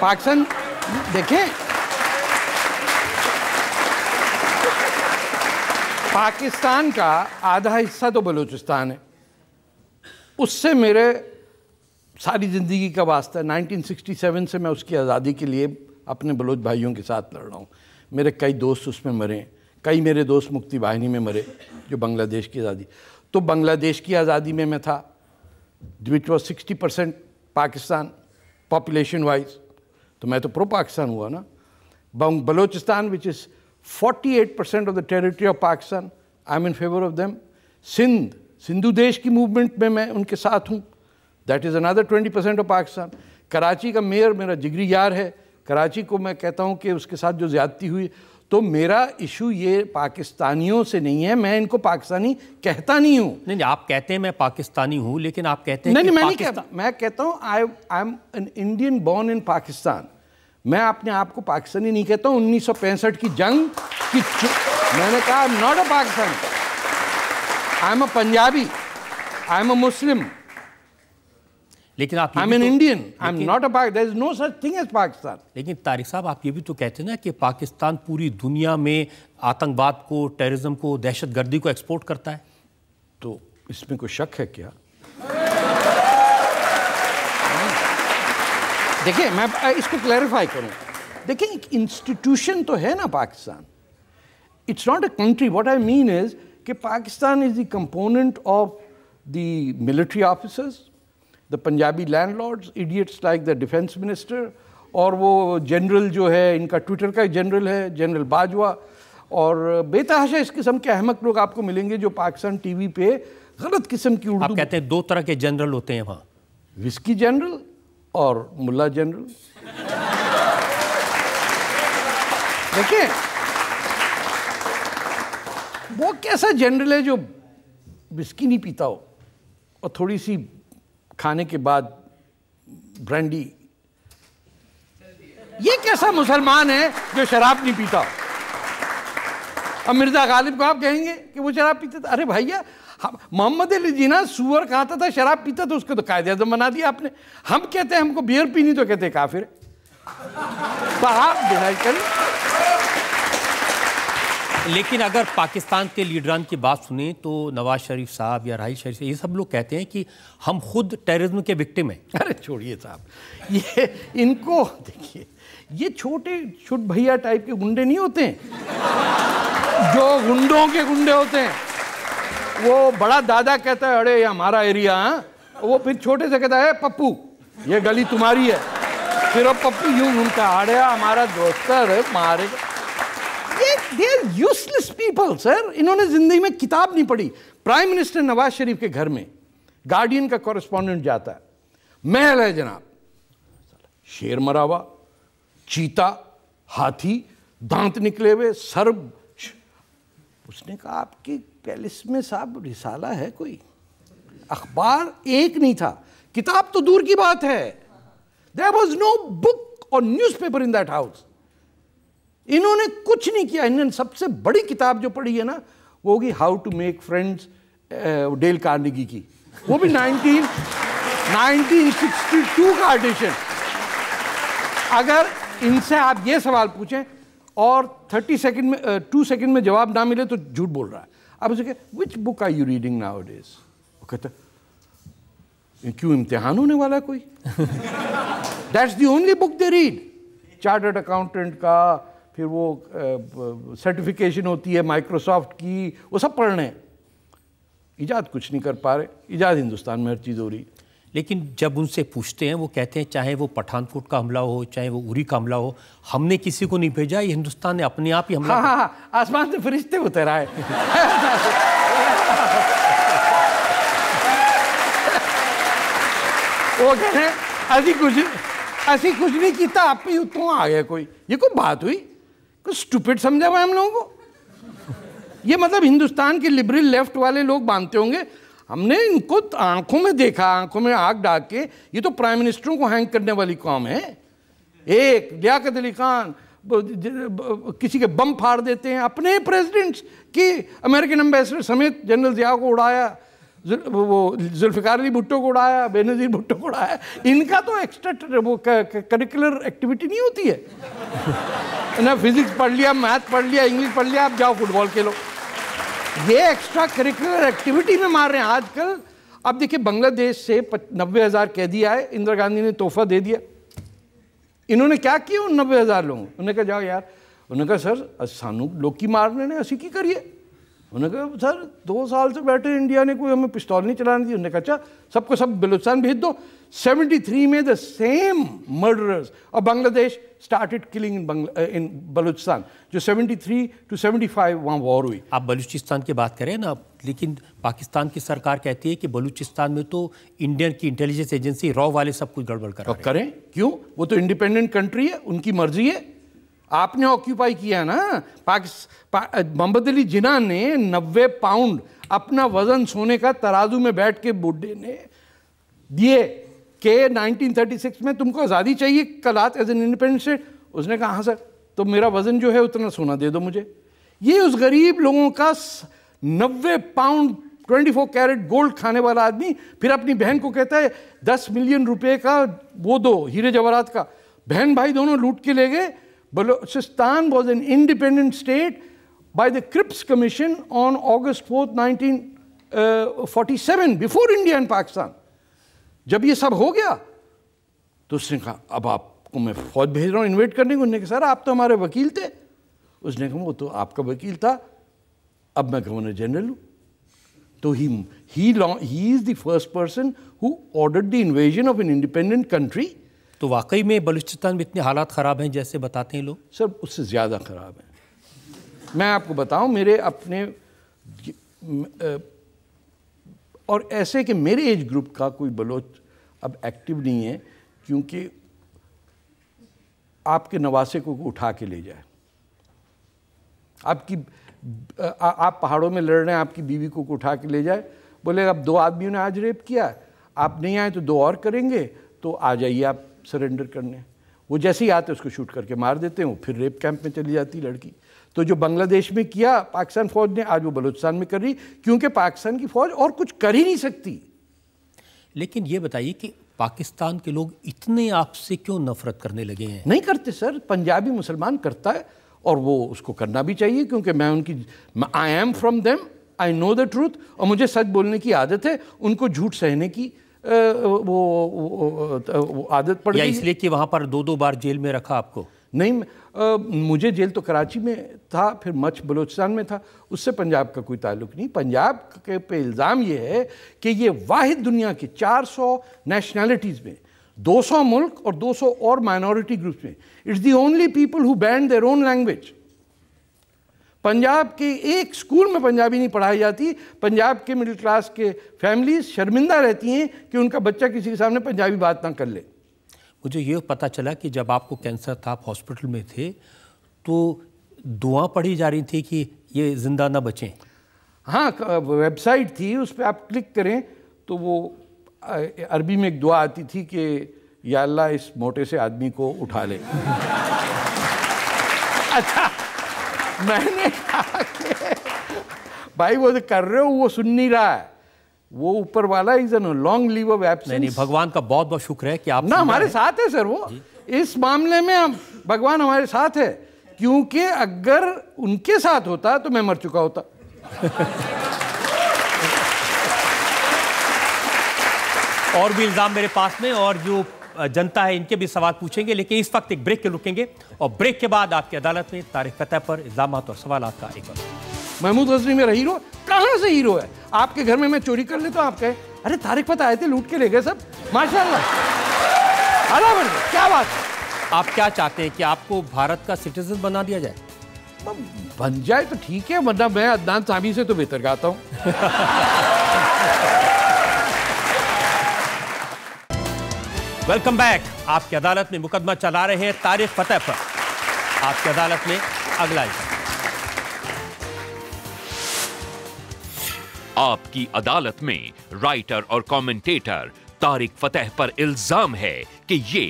पाकिस्तान देखें पाकिस्तान का आधा हिस्सा तो बलूचिस्तान है उससे मेरे सारी ज़िंदगी का वास्ता 1967 से मैं उसकी आज़ादी के लिए अपने बलोच भाइयों के साथ लड़ रहा हूँ मेरे कई दोस्त उसमें मरे कई मेरे दोस्त मुक्ति वाहिनी में मरे जो बांग्लादेश की आज़ादी तो बांग्लादेश की आज़ादी में मैं था which was sixty percent Pakistan population wise तो मैं तो प्रो पाकिस्तान हुआ ना Balochistan which is eight percent of the territory of Pakistan I am in favour of them Sindh Sindhu Desh की मूवमेंट में मैं उनके साथ हूँ that is another twenty percent of Pakistan Karachi का मेयर मेरा जिगरी यार है कराची को मैं कहता हूँ कि उसके साथ जो ज़्यादती हुई तो मेरा इशू ये पाकिस्तानियों से नहीं है मैं इनको पाकिस्तानी कहता नहीं हूँ नहीं नहीं आप कहते हैं मैं पाकिस्तानी हूँ लेकिन आप कहते हैं नहीं नहीं मैं कहता मैं कहता हूँ I I am an Indian born in Pakistan मैं अपने आप को पाकिस्तानी नहीं कहता हूँ उन्नीस की जंग की मैंने कहा I not a Pakistan I am a Punjabi I am a Muslim लेकिन आप I am an Indian I am not a is no such thing as Pakistan लेकिन तारिक साहब आप ये भी तो कहते हैं ना कि पाकिस्तान पूरी दुनिया में आतंकवाद को टेररिज्म को दहशत गर्दी को एक्सपोर्ट करता है तो इसमें कोई शक है क्या देखिए मैं इसको क्लैरिफाई करूं देखिए एक इंस्टीट्यूशन तो है ना Pakistan it's not a country what I mean is कि Pakistan is the component of the military officers the Punjabi landlords idiots like the defence minister और वो जनरल जो है इनका ट्विटर का जनरल है जनरल बाजवा और बेतहाशा इस किस्म के अहमक लोग आपको मिलेंगे जो पाकिस्तान टीवी पे गलत किस्म की उर्दू आप कहते हैं दो तरह के जनरल होते हैं वहाँ विस्की जनरल और मुल्ला जनरल देखिए वो कैसा जनरल है जो विस्की नहीं पीता हो और थोड़ी सी खाने के बाद ब्रांडी ये कैसा मुसलमान है जो शराब नहीं पीता अब मिर्जा गालिब को आप कहेंगे कि वो शराब पीते थे अरे भैया मोहम्मद अली जीना सुअर खाता था शराब पीता था उसको तो कायदे आजम बना दिया आपने हम कहते हैं हमको बियर पीनी तो कहते काफिर तो आप डिसाइड करें लेकिन अगर पाकिस्तान के लीडरान की बात सुने तो नवाज शरीफ साहब या राहिल शरीफ ये सब लोग कहते हैं कि हम खुद टेररिज्म के विक्टिम हैं अरे छोड़िए साहब ये इनको देखिए ये छोटे छुट भैया टाइप के गुंडे नहीं होते हैं जो गुंडों के गुंडे होते हैं वो बड़ा दादा कहता है अरे हमारा एरिया हा? वो फिर छोटे से कहता है पप्पू ये गली तुम्हारी है फिर वो पप्पू यूं घूमता अरे हमारा दोस्तर मारेगा they are useless people sir इन्होंने जिंदगी में किताब नहीं पढ़ी प्राइम मिनिस्टर नवाज शरीफ के घर में गार्डियन का कॉरेस्पॉन्डेंट जाता है महल है जनाब शेर मरावा चीता हाथी दांत निकले हुए सर्ब उसने कहा आपके पैलेस में साहब रिसाला है कोई अखबार एक नहीं था किताब तो दूर की बात है देर वॉज नो बुक और newspaper in that house इन्होंने कुछ नहीं किया इन्होंने सबसे बड़ी किताब जो पढ़ी है ना वो होगी how to make friends Dale Carnegie की वो भी 19 1962 का एडिशन अगर इनसे आप ये सवाल पूछें और 30 सेकंड में टू uh, सेकंड में जवाब ना मिले तो झूठ बोल रहा है अब उसे which book are you reading nowadays वो कहता क्यों इम्तिहान होने वाला कोई that's the only book they read chartered accountant का फिर वो सर्टिफिकेशन होती है माइक्रोसॉफ्ट की वो सब पढ़ रहे हैं ईजाद कुछ नहीं कर पा रहे ईजाद हिंदुस्तान में हर चीज़ हो रही है लेकिन जब उनसे पूछते हैं वो कहते हैं चाहे वो पठानकोट का हमला हो चाहे वो उरी का हमला हो हमने किसी को नहीं भेजा ये हिंदुस्तान ने अपने आप ही हमला हाँ हाँ हाँ आसमान से फरिश्ते उतर तैराए वो कह रहे हैं असी कुछ असी कुछ नहीं किया आप ही उतो आ गया कोई ये कोई बात हुई कुछ स्टूपिड समझा हुआ हम लोगों को ये मतलब हिंदुस्तान के लिबरल लेफ्ट वाले लोग बांधते होंगे हमने इनको आंखों में देखा आंखों में आग डाल के ये तो प्राइम मिनिस्टरों को हैंग करने वाली कॉम है एक लियाकत अली खान किसी के बम फाड़ देते हैं अपने प्रेसिडेंट्स की अमेरिकन एम्बेसडर समेत जनरल जिया को उड़ाया वो जुल्फिकार अली भुट्टो को उड़ाया बेनज़ीर भुट्टो को उड़ाया इनका तो एक्स्ट्रा वो करिकुलर एक्टिविटी नहीं होती है ना फिजिक्स पढ़ लिया मैथ पढ़ लिया इंग्लिश पढ़ लिया आप जाओ फुटबॉल खेलो ये एक्स्ट्रा करिकुलर एक्टिविटी में मार रहे हैं आजकल अब देखिए बांग्लादेश से नब्बे हज़ार कैदी आए इंदिरा गांधी ने तोहफा दे दिया इन्होंने क्या किया उन नब्बे हज़ार लोगों उन्होंने कहा जाओ यार उन्होंने कहा सर सानू लोग की मारने हैं असी की करिए उन्होंने कहा सर दो साल से बैठे इंडिया ने कोई हमें पिस्तौल नहीं चलाने दी उन्होंने कहा अच्छा सबको सब बलूचिस्तान भेज दो 73 में द सेम मर्डरर्स और Bangladesh started killing in in Balochistan जो 73 टू 75 वहाँ वॉर हुई आप बलूचिस्तान की बात करें ना लेकिन पाकिस्तान की सरकार कहती है कि बलूचिस्तान में तो इंडियन की इंटेलिजेंस एजेंसी रॉ वाले सब कुछ गड़बड़ कर करें क्यों वो तो इंडिपेंडेंट कंट्री है उनकी मर्जी है आपने ऑक्यूपाई किया ना पाकिस्तान मोहम्मद अली जिना ने नब्बे पाउंड अपना वजन सोने का तराजू में बैठ के बुड्ढे ने दिए के 1936 में तुमको आज़ादी चाहिए Kalat as an independent state उसने कहा हाँ सर तो मेरा वजन जो है उतना सोना दे दो मुझे ये उस गरीब लोगों का नब्बे पाउंड 24 कैरेट गोल्ड खाने वाला आदमी फिर अपनी बहन को कहता है दस मिलियन रुपए का वो दो हीरे जवाहरात का बहन भाई दोनों लूट के ले गए Balochistan was an independent state by the Cripps Commission on August 4th, 1947, uh, before India and Pakistan. जब ये सब हो गया तो उसने कहा अब आपको मैं फौज भेज रहा हूँ इन्वेट करने को उन्होंने कहा सर आप तो हमारे वकील थे उसने कहा वो तो आपका वकील था अब मैं गवर्नर जनरल हूँ तो he he he is the first person who order the invasion of an independent country तो वाकई में बलूचिस्तान में इतने हालात ख़राब हैं जैसे बताते हैं लोग सर उससे ज़्यादा ख़राब है मैं आपको बताऊं मेरे अपने और ऐसे कि मेरे एज ग्रुप का कोई बलोच अब एक्टिव नहीं है क्योंकि आपके नवासे को उठा के ले जाए आपकी आ, आप पहाड़ों में लड़ रहे हैं आपकी बीवी को उठा के ले जाए बोले अब दो आदमियों ने आज रेप किया आप नहीं आए तो दो और करेंगे तो आ जाइए आप सरेंडर करने वो जैसे ही आते उसको शूट करके मार देते हैं वो फिर रेप कैंप में चली जाती लड़की तो जो बांग्लादेश में किया पाकिस्तान फ़ौज ने आज वो बलूचिस्तान में कर रही क्योंकि पाकिस्तान की फ़ौज और कुछ कर ही नहीं सकती लेकिन ये बताइए कि पाकिस्तान के लोग इतने आपसे क्यों नफरत करने लगे हैं नहीं करते सर पंजाबी मुसलमान करता है और वो उसको करना भी चाहिए क्योंकि मैं उनकी I am from them I know the truth और मुझे सच बोलने की आदत है उनको झूठ सहने की वो, वो, आदत पड़ गई इसलिए कि वहाँ पर दो दो बार जेल में रखा आपको नहीं मुझे जेल तो कराची में था फिर मच बलूचिस्तान में था उससे पंजाब का कोई ताल्लुक नहीं पंजाब के पे इल्ज़ाम ये है कि ये वाहिद दुनिया के 400 नेशनैलिटीज़ में 200 मुल्क और 200 और माइनॉरिटी ग्रुप्स में it's the only people who banned their own language Punjab के एक स्कूल में पंजाबी नहीं पढ़ाई जाती पंजाब के मिडिल क्लास के फैमिलीज शर्मिंदा रहती हैं कि उनका बच्चा किसी के सामने पंजाबी बात ना कर ले मुझे ये पता चला कि जब आपको कैंसर था आप हॉस्पिटल में थे तो दुआ पढ़ी जा रही थी कि ये जिंदा ना बचें हाँ वेबसाइट थी उस पर आप क्लिक करें तो वो अरबी में एक दुआ आती थी कि या अल्लाह इस मोटे से आदमी को उठा ले अच्छा मैंने कहा भाई वो कर रहे हो वो सुन नहीं रहा है वो ऊपर वाला is an long leave of apps नहीं भगवान का बहुत बहुत शुक्र है कि आप ना हमारे साथ है सर वो इस मामले में हम भगवान हमारे साथ है क्योंकि अगर उनके साथ होता तो मैं मर चुका होता और भी इल्ज़ाम मेरे पास में और जो जनता है इनके भी सवाल पूछेंगे लेकिन इस वक्त एक ब्रेक के रुकेंगे और ब्रेक के बाद आपकी अदालत में तारीख फतेह पर इल्जाम और सवाल का एक बार महमूद गजनी मेरा हीरो कहाँ से हीरो है आपके घर में मैं चोरी कर लेता हूँ आप कहे अरे तारीख फतेह आए थे लूट के ले गए सब माशा क्या बात है आप क्या चाहते हैं कि आपको भारत का सिटीजन बना दिया जाए बन जाए तो ठीक है वरना मैं अदनान साहबी से तो बेहतर गाता हूँ वेलकम बैक आपकी अदालत में मुकदमा चला रहे हैं तारिक फतेह पर आपकी अदालत में अगला आपकी अदालत में राइटर और कमेंटेटर तारिक फतेह पर इल्जाम है कि ये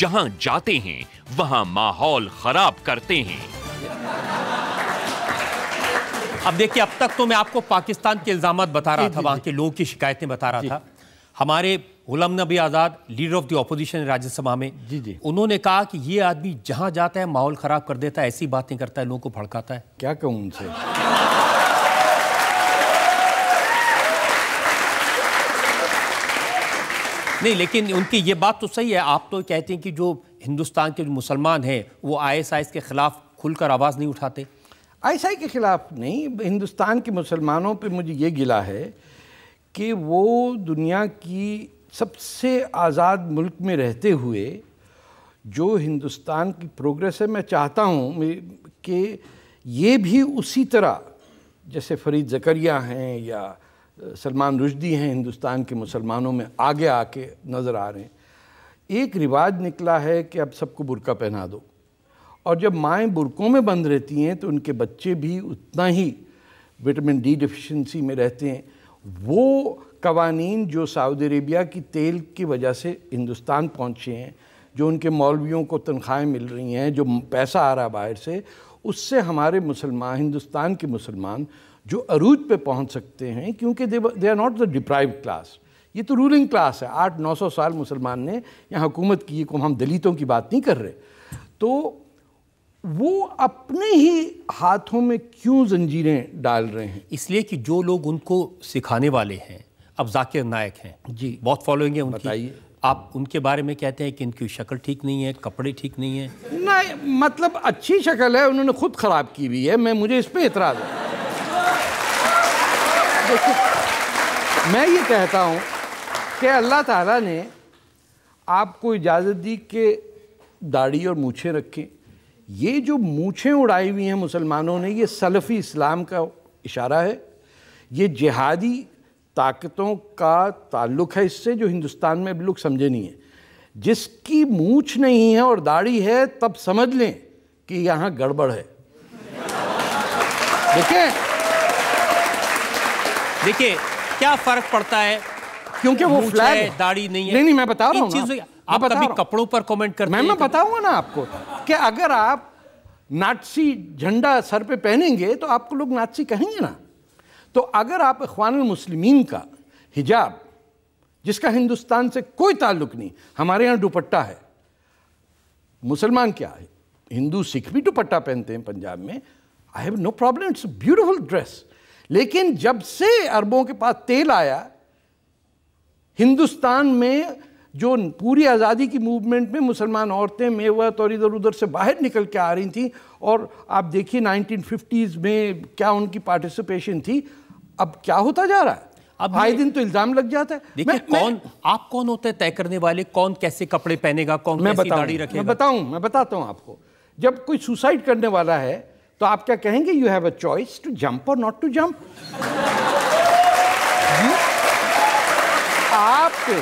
जहां जाते हैं वहां माहौल खराब करते हैं अब देखिए अब तक तो मैं आपको पाकिस्तान के इल्जाम बता रहा था वहां के लोगों की शिकायतें बता रहा था हमारे Ghulam Nabi Azad leader of the opposition Rajya Sabha में जी जी उन्होंने कहा कि ये आदमी जहाँ जाता है माहौल ख़राब कर देता है ऐसी बातें करता है लोगों को भड़काता है क्या कहूँ उनसे नहीं लेकिन उनकी ये बात तो सही है आप तो कहते हैं कि जो हिंदुस्तान के जो मुसलमान हैं वो आई के ख़िलाफ़ खुलकर आवाज़ नहीं उठाते आई के ख़िलाफ़ नहीं हिंदुस्तान के मुसलमानों पे मुझे ये गिला है कि वो दुनिया की सबसे आज़ाद मुल्क में रहते हुए जो हिंदुस्तान की प्रोग्रेस है मैं चाहता हूँ कि ये भी उसी तरह जैसे फरीद जकरिया हैं या सलमान रुशदी हैं हिंदुस्तान के मुसलमानों में आगे आके नज़र आ रहे हैं एक रिवाज निकला है कि अब सबको बुरका पहना दो और जब माएँ बुरकों में बंद रहती हैं तो उनके बच्चे भी उतना ही विटामिन डी डिफिशेंसी में रहते हैं वो कवानीन जो सऊदी अरेबिया की तेल की वजह से हिंदुस्तान पहुँचे हैं जो उनके मौलवियों को तनख्वाहें मिल रही हैं जो पैसा आ रहा है बाहर से उससे हमारे मुसलमान हिंदुस्तान के मुसलमान जो अरूज पे पहुंच सकते हैं क्योंकि they are not the deprive class ये तो रूलिंग क्लास है आठ नौ सौ साल मुसलमान ने यहाँ हुकूमत की को हम दलितों की बात नहीं कर रहे तो वो अपने ही हाथों में क्यों जंजीरें डाल रहे हैं इसलिए कि जो लोग उनको सिखाने वाले हैं अब जाकिर नायक हैं जी बहुत फॉलोइंग है उनकी बताइए आप उनके बारे में कहते हैं कि इनकी शक्ल ठीक नहीं है कपड़े ठीक नहीं है नहीं मतलब अच्छी शक्ल है उन्होंने खुद ख़राब की भी है मैं मुझे इस पर इतराज़ मैं ये कहता हूँ कि अल्लाह ताला ने आपको इजाज़त दी कि दाढ़ी और मूछें रखें ये जो मूछें उड़ाई हुई हैं मुसलमानों ने ये सलफ़ी इस्लाम का इशारा है ये जिहादी ताकतों का ताल्लुक है इससे जो हिंदुस्तान में अभी लोग समझे नहीं है जिसकी मूछ नहीं है और दाढ़ी है तब समझ लें कि यहाँ गड़बड़ है देखें देखिए क्या फर्क पड़ता है क्योंकि वो फ्लैग दाढ़ी नहीं है नहीं नहीं मैं बता रहा हूँ आप कभी कपड़ों पर कमेंट करते मैं मैं तो- बताऊंगा ना आपको कि अगर आप नाटसी झंडा सर पे पहनेंगे तो आपको लोग नाटसी कहेंगे ना तो अगर आप अखवान मुस्लिमीन का हिजाब जिसका हिंदुस्तान से कोई ताल्लुक नहीं हमारे यहाँ दुपट्टा है मुसलमान क्या है हिंदू सिख भी दुपट्टा पहनते हैं पंजाब में I have no problem it's beautiful dress लेकिन जब से अरबों के पास तेल आया हिंदुस्तान में जो पूरी आज़ादी की मूवमेंट में मुसलमान औरतें मेवत और इधर उधर से बाहर निकल के आ रही थी और आप देखिए 1950s में क्या उनकी पार्टिसिपेशन थी अब क्या होता जा रहा है अब आए दिन तो इल्जाम लग जाता है देखिए कौन आप कौन होते हैं तय करने वाले कौन कैसे कपड़े पहनेगा कौन मैं बता दाढ़ी रखेगा मैं बताऊं मैं बताता हूं आपको जब कोई सुसाइड करने वाला है तो आप क्या कहेंगे you have a choice to jump और नॉट टू जंप आपके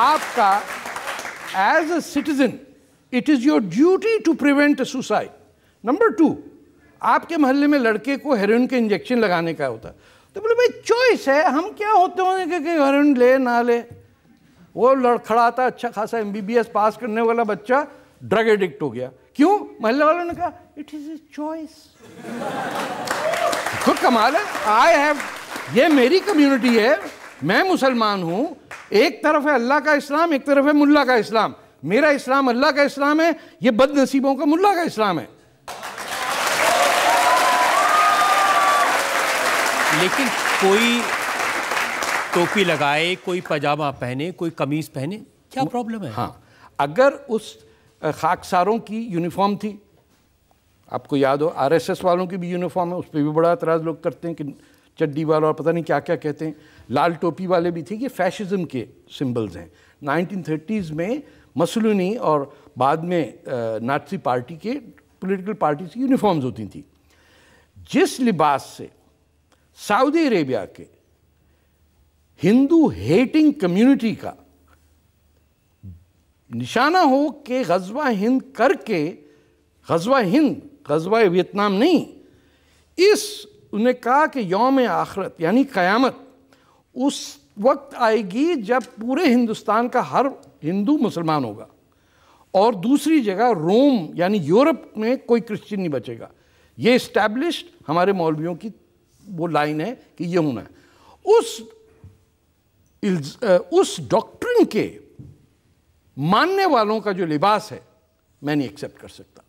आपका as a citizen it is your duty to prevent suicide number two आपके मोहल्ले में लड़के को हेरोइन के इंजेक्शन लगाने का होता तो बोले भाई चॉइस है हम क्या होते होंगे कि हेरोइन ले ना ले वो लड़खड़ा था अच्छा खासा एम पास करने वाला बच्चा ड्रग एडिक्ट हो गया क्यों महल्ले वालों ने कहा इट इज ए चॉइस खुद कमाल है आई हैव ये मेरी कम्युनिटी है मैं मुसलमान हूं एक तरफ है अल्लाह का इस्लाम एक तरफ है मुल्ला का इस्लाम मेरा इस्लाम अल्लाह का इस्लाम है ये बदनसीबों का मुल्ला का इस्लाम है लेकिन कोई टोपी लगाए कोई पजामा पहने कोई कमीज़ पहने क्या प्रॉब्लम है हाँ अगर उस खाकसारों की यूनिफॉर्म थी आपको याद हो आरएसएस वालों की भी यूनिफॉर्म है उस पर भी बड़ा एतराज़ लोग करते हैं कि चड्डी वाला और पता नहीं क्या क्या कहते हैं लाल टोपी वाले भी थे ये फैशिज़म के सिंबल्स हैं 1930s में मसलूनी और बाद में नाटसी पार्टी के पॉलिटिकल पार्टीज की यूनिफॉर्म्स होती थी जिस लिबास से सऊदी अरेबिया के हिंदू हेटिंग कम्युनिटी का निशाना हो कि गजवा हिंद करके गजवा हिंद गजवा वियतनाम नहीं इस उन्हें कहा कि योम आखरत यानी क़यामत उस वक्त आएगी जब पूरे हिंदुस्तान का हर हिंदू मुसलमान होगा और दूसरी जगह रोम यानी यूरोप में कोई क्रिश्चियन नहीं बचेगा ये इस्टेब्लिश हमारे मौलवियों की वो लाइन है कि ये होना है उस उस डॉक्ट्रिन के मानने वालों का जो लिबास है मैं नहीं एक्सेप्ट कर सकता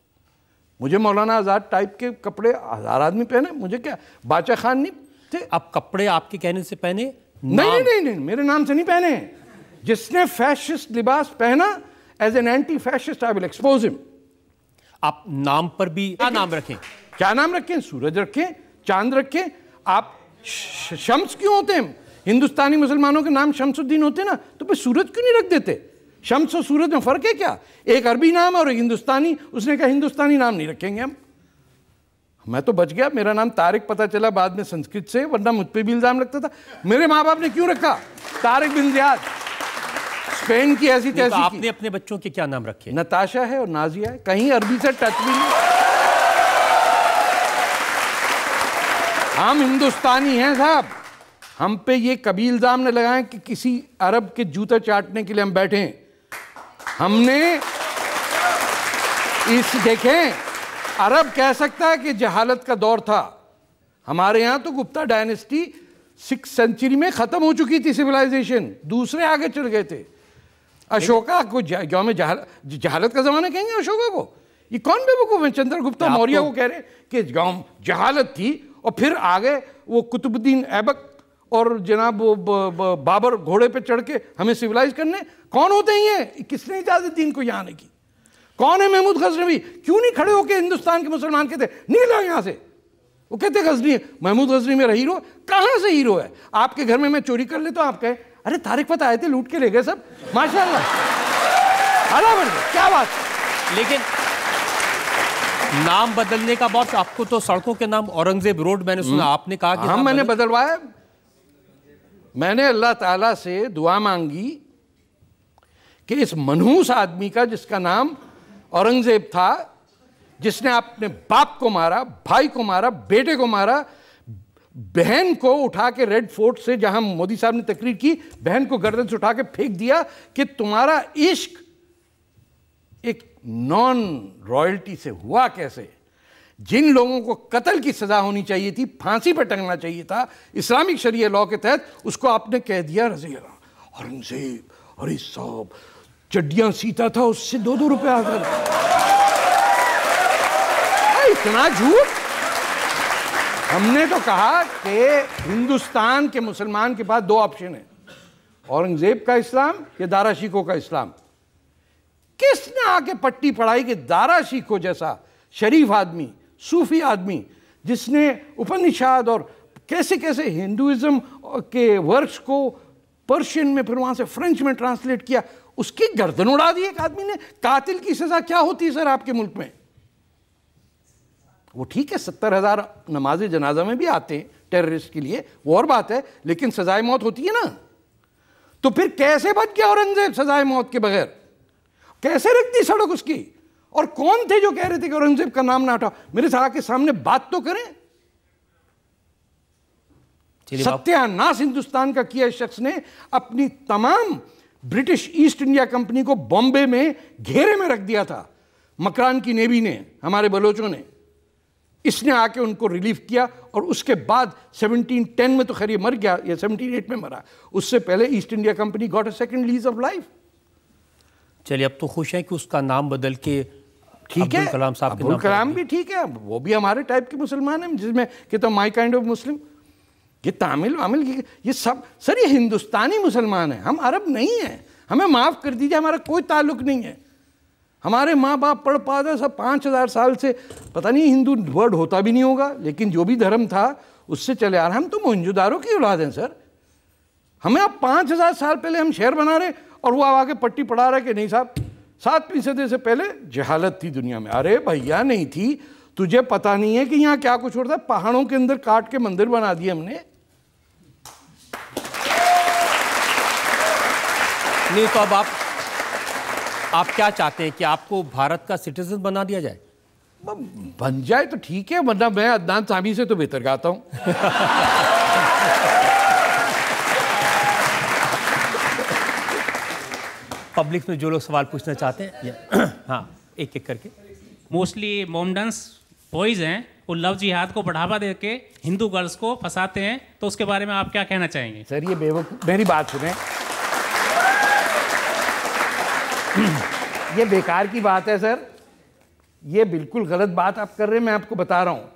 मुझे मौलाना आज़ाद टाइप के कपड़े हज़ार आदमी पहने मुझे क्या बाचा खान नहीं थे आप कपड़े आपके कहने से पहने नहीं नहीं नहीं नहीं मेरे नाम से नहीं पहने जिसने फैशिस्ट लिबास पहना as an anti fascist I will expose him आप नाम पर भी क्या नाम रखें क्या नाम रखें सूरज रखें चांद रखें आप शम्स क्यों होते हैं हिंदुस्तानी मुसलमानों के नाम शमसुद्दीन होते ना तो फिर सूरज क्यों नहीं रख देते शम्स और सूरज में फ़र्क है क्या एक अरबी नाम और एक हिंदुस्तानी उसने कहा हिंदुस्तानी नाम नहीं रखेंगे हम मैं तो बच गया मेरा नाम तारिक पता चला बाद में संस्कृत से वरना मुझ पर भी इल्ज़ाम लगता था मेरे माँ बाप ने क्यों रखा तारिक बिन जियाद स्पेन की ऐसी तैसी तो आपने अपने बच्चों के क्या नाम रखे नताशा है और नाजिया है कहीं अरबी से टच भी नहीं हम हिंदुस्तानी हैं साहब हम पे ये कभी इल्ज़ाम ने लगाए कि किसी अरब के जूते चाटने के लिए हम बैठे हमने इस देखें अरब कह सकता है कि जहालत का दौर था हमारे यहाँ तो गुप्ता डायनेस्टी सिक्स सेंचुरी में ख़त्म हो चुकी थी सिविलाइजेशन दूसरे आगे चढ़ गए थे अशोका को यौम में जहालत का ज़माना कहेंगे अशोका को ये कौन बेवकूफ़ है चंद्रगुप्ता मौर्य को कह रहे हैं कि गाँव जहालत थी और फिर आगे वो कुतुबुद्दीन ऐबक और जनाब वो बाबर घोड़े पे चढ़ के हमें सिविलाइज करने कौन होते हैं ये किसने इजाज़त दी इनको यहाँ आने की कौन है महमूद गजनवी क्यों नहीं खड़े होकर हिंदुस्तान के मुसलमान कहते निकलो यहाँ से वो कहते गजनी महमूद गजनी मेरा हीरो कहाँ से हीरो है आपके घर में मैं चोरी कर लेता हूँ आप कहे अरे तारिक पता आए थे लूट के ले गए सब माशा अल्लाह क्या बात लेकिन नाम बदलने का बॉस आपको तो सड़कों के नाम औरंगजेब रोड मैंने सुना हम्म। आपने कहा कि हम हाँ, मैंने बदलवाया मैंने अल्लाह ताला से दुआ मांगी कि इस मनहूस आदमी का जिसका नाम औरंगजेब था जिसने अपने बाप को मारा भाई को मारा बेटे को मारा बहन को उठा के रेड फोर्ट से जहां मोदी साहब ने तकरीर की बहन को गर्दन से उठा के फेंक दिया कि तुम्हारा इश्क नॉन रॉयल्टी से हुआ कैसे जिन लोगों को कत्ल की सज़ा होनी चाहिए थी फांसी पर टंगना चाहिए था इस्लामिक शरीय लॉ के तहत उसको आपने कह दिया रजी औरंगजेब अरे साहब चड्डियाँ सीता था उससे दो दो रुपये आ गए हाँ, इतना झूठ हमने तो कहा कि हिंदुस्तान के मुसलमान के पास दो ऑप्शन है औरंगजेब का इस्लाम या दाराशिको का इस्लाम किसने आके पट्टी पढ़ाई कि दारा सीखो जैसा शरीफ आदमी सूफी आदमी जिसने उपनिषाद और कैसे कैसे हिंदुज़म के वर्क्स को पर्शियन में फिर वहाँ से फ्रेंच में ट्रांसलेट किया उसकी गर्दन उड़ा दी एक आदमी ने कातिल की सज़ा क्या होती है सर आपके मुल्क में वो ठीक है सत्तर हज़ार नमाज जनाजा में भी आते हैं टेररिस्ट के लिए वो और बात है लेकिन सजाए मौत होती है ना तो फिर कैसे बच गया औरंगजेब सजाए मौत के बगैर कैसे रखती सड़क उसकी और कौन थे जो कह रहे थे कि औरंगजेब का नाम ना उठाओ मेरे साहब के सामने बात तो करें सत्यानाश हिंदुस्तान का किया शख्स ने अपनी तमाम ब्रिटिश ईस्ट इंडिया कंपनी को बॉम्बे में घेरे में रख दिया था मकरान की नेवी ने हमारे बलोचों ने इसने आके उनको रिलीफ किया और उसके बाद 1710 में तो खैर मर गया या 178 में मरा उससे पहले East India Company got a second lease of life चलिए अब तो खुश हैं कि उसका नाम बदल के ठीक है कलाम साहब अब्दुल कलाम भी ठीक है वो भी हमारे टाइप के मुसलमान हैं जिसमें कि तो माई काइंड ऑफ मुस्लिम ये तामिल वामिल ये सब सर ये हिंदुस्तानी मुसलमान हैं हम अरब नहीं हैं हमें माफ़ कर दीजिए हमारा कोई ताल्लुक नहीं है हमारे माँ बाप पढ़ रहे सब पाँच हज़ार साल से पता नहीं हिंदू वर्ड होता भी नहीं होगा लेकिन जो भी धर्म था उससे चले आ रहे हम तो मोहनजोदारों की औलाद हैं सर हमें आप पाँच हज़ार साल पहले हम शहर बना रहे और वो आके पट्टी पढ़ा रहा है कि नहीं साहब सातवीं सदी से पहले जहालत थी दुनिया में अरे भैया नहीं थी तुझे पता नहीं है कि यहाँ क्या कुछ होता है पहाड़ों के अंदर काट के मंदिर बना दिए हमने नहीं तो अब आप आप क्या चाहते हैं कि आपको भारत का सिटीजन बना दिया जाए बन जाए तो ठीक है वरना मैं अदनान सामी से तो बेहतर गाता हूँ पब्लिक में जो लोग सवाल पूछना चाहते हैं हाँ एक एक करके मोस्टली मोमडन्स बॉयज़ हैं वो लव जिहाद को बढ़ावा दे के हिंदू गर्ल्स को फंसाते हैं तो उसके बारे में आप क्या कहना चाहेंगे सर ये बेवकूफ मेरी बात सुने ये बेकार की बात है सर ये बिल्कुल गलत बात आप कर रहे हैं मैं आपको बता रहा हूँ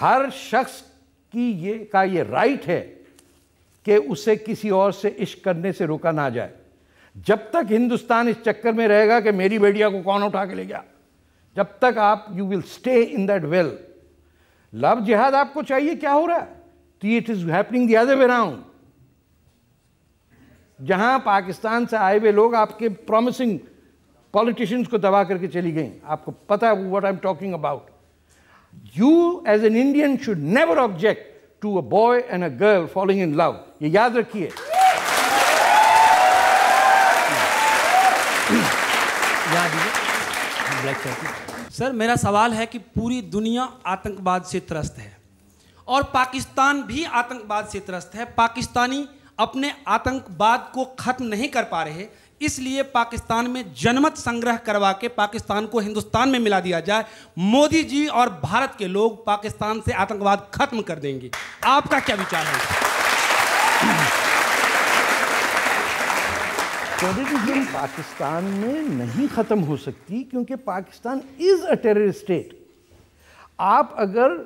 हर शख्स की ये का ये राइट है कि उसे किसी और से इश्क करने से रोका ना जाए जब तक हिंदुस्तान इस चक्कर में रहेगा कि मेरी बेटिया को कौन उठा के ले गया जब तक आप you will stay in that well love जिहाद आपको चाहिए क्या हो रहा है तो it is happening the other way round जहां पाकिस्तान से आए हुए लोग आपके प्रॉमिसिंग पॉलिटिशियंस को दबा करके चली गई आपको पता है what I am talking about you as an Indian should never object to a boy and a girl falling in love ये याद रखिए यहाँ दीजिए ब्लैक चौकी सर मेरा सवाल है कि पूरी दुनिया आतंकवाद से त्रस्त है और पाकिस्तान भी आतंकवाद से त्रस्त है पाकिस्तानी अपने आतंकवाद को खत्म नहीं कर पा रहे इसलिए पाकिस्तान में जनमत संग्रह करवा के पाकिस्तान को हिंदुस्तान में मिला दिया जाए मोदी जी और भारत के लोग पाकिस्तान से आतंकवाद खत्म कर देंगे आपका क्या विचार है टेररिज्म पाकिस्तान में नहीं ख़त्म हो सकती क्योंकि Pakistan is a terrorist state आप अगर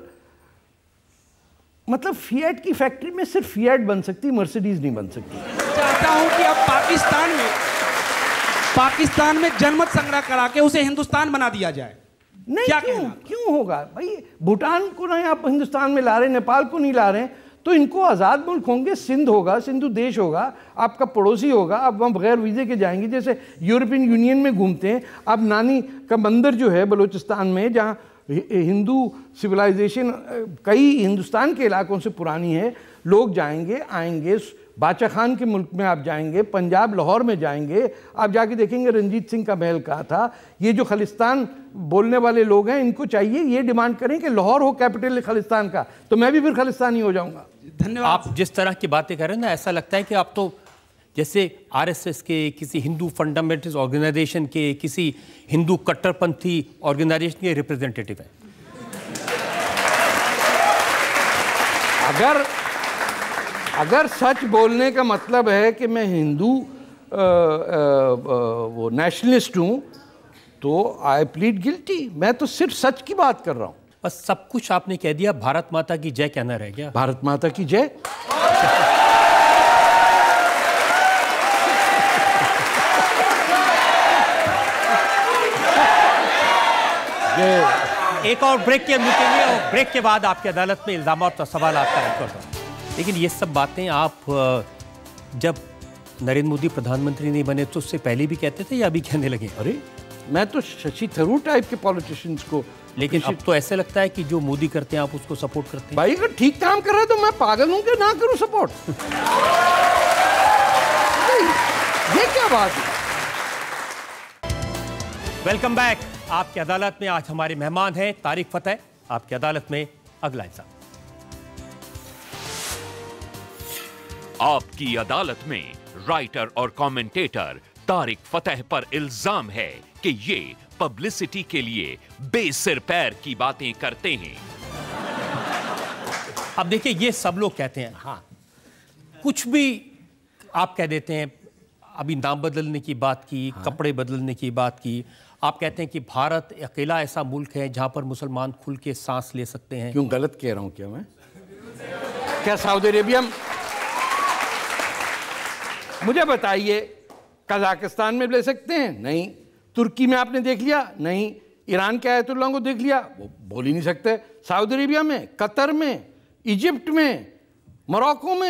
मतलब फियट की फैक्ट्री में सिर्फ फियट बन सकती मर्सिडीज नहीं बन सकती चाहता हूं कि आप पाकिस्तान में पाकिस्तान में जनमत संग्रह करा के उसे हिंदुस्तान बना दिया जाए नहीं क्या क्यों क्यों होगा भाई भूटान को नहीं आप हिंदुस्तान में ला रहे नेपाल को नहीं ला रहे तो इनको आज़ाद मुल्क होंगे सिंध होगा सिंधु देश होगा आपका पड़ोसी होगा आप वहाँ बगैर वीज़े के जाएंगे जैसे यूरोपियन यूनियन में घूमते हैं अब नानी का मंदिर जो है बलूचिस्तान में जहाँ हिंदू सिविलाइजेशन कई हिंदुस्तान के इलाकों से पुरानी है लोग जाएंगे आएंगे बादशाह खान के मुल्क में आप जाएंगे पंजाब लाहौर में जाएंगे आप जाके देखेंगे रंजीत सिंह का महल कहा था ये जो खालिस्तान बोलने वाले लोग हैं इनको चाहिए ये डिमांड करें कि लाहौर हो कैपिटल खालिस्तान का तो मैं भी फिर खालिस्तानी हो जाऊंगा धन्यवाद आप जिस तरह की बातें कर रहे हैं ना ऐसा लगता है कि आप तो जैसे आरएसएस के किसी हिंदू फंडामेंटल ऑर्गेनाइजेशन के किसी हिंदू कट्टरपंथी ऑर्गेनाइजेशन के रिप्रेजेंटेटिव हैं अगर अगर सच बोलने का मतलब है कि मैं हिंदू वो नेशनलिस्ट हूँ तो आई प्लीड गिल्टी मैं तो सिर्फ सच की बात कर रहा हूँ बस सब कुछ आपने कह दिया भारत माता की जय कहना रह गया भारत माता की जय एक और ब्रेक के मुकेंगे और ब्रेक के बाद आपकी अदालत में इल्जाम और तो सवाल आपका है लेकिन ये सब बातें आप जब नरेंद्र मोदी प्रधानमंत्री नहीं बने तो उससे पहले भी कहते थे या अभी कहने लगे अरे मैं तो शशि थरूर टाइप के पॉलिटिशियंस को लेकिन अब तो ऐसे लगता है कि जो मोदी करते हैं आप उसको सपोर्ट करते हैं भाई अगर ठीक काम कर रहा है तो मैं पागल हूँ कि ना करूँ सपोर्ट ये क्या बात है वेलकम बैक आपकी अदालत में आज हमारे मेहमान हैं तारिक फतेह आपकी अदालत में अगला इंसान आपकी अदालत में राइटर और कमेंटेटर तारिक फतेह पर इल्जाम है कि ये पब्लिसिटी के लिए बेसिर पैर की बातें करते हैं अब देखिए ये सब लोग कहते हैं हाँ कुछ भी आप कह देते हैं अभी नाम बदलने की बात की हाँ? कपड़े बदलने की बात की आप कहते हैं कि भारत अकेला ऐसा मुल्क है जहां पर मुसलमान खुल के सांस ले सकते हैं क्यों गलत कह रहा हूं क्या मैं क्या सऊदी अरेबिया मुझे बताइए कजाकिस्तान में ले सकते हैं नहीं तुर्की में आपने देख लिया नहीं ईरान के आयतुल्लाह को देख लिया वो बोल ही नहीं सकते सऊदी अरेबिया में कतर में इजिप्ट में मोरक्को में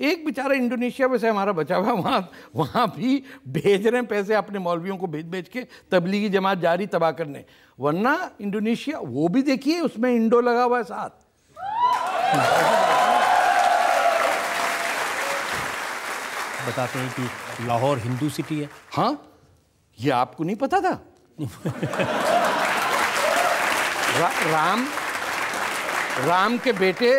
एक बेचारा इंडोनेशिया में से हमारा बचा हुआ वहाँ वहाँ भी भेज रहे हैं पैसे अपने मौलवियों को भेज भेज के तबलीगी जमात जारी तबाह करने वरना इंडोनेशिया वो भी देखिए उसमें इंडो लगा हुआ है साथ बताते हैं कि लाहौर हिंदू सिटी है हाँ ये आपको नहीं पता था रा, राम राम के बेटे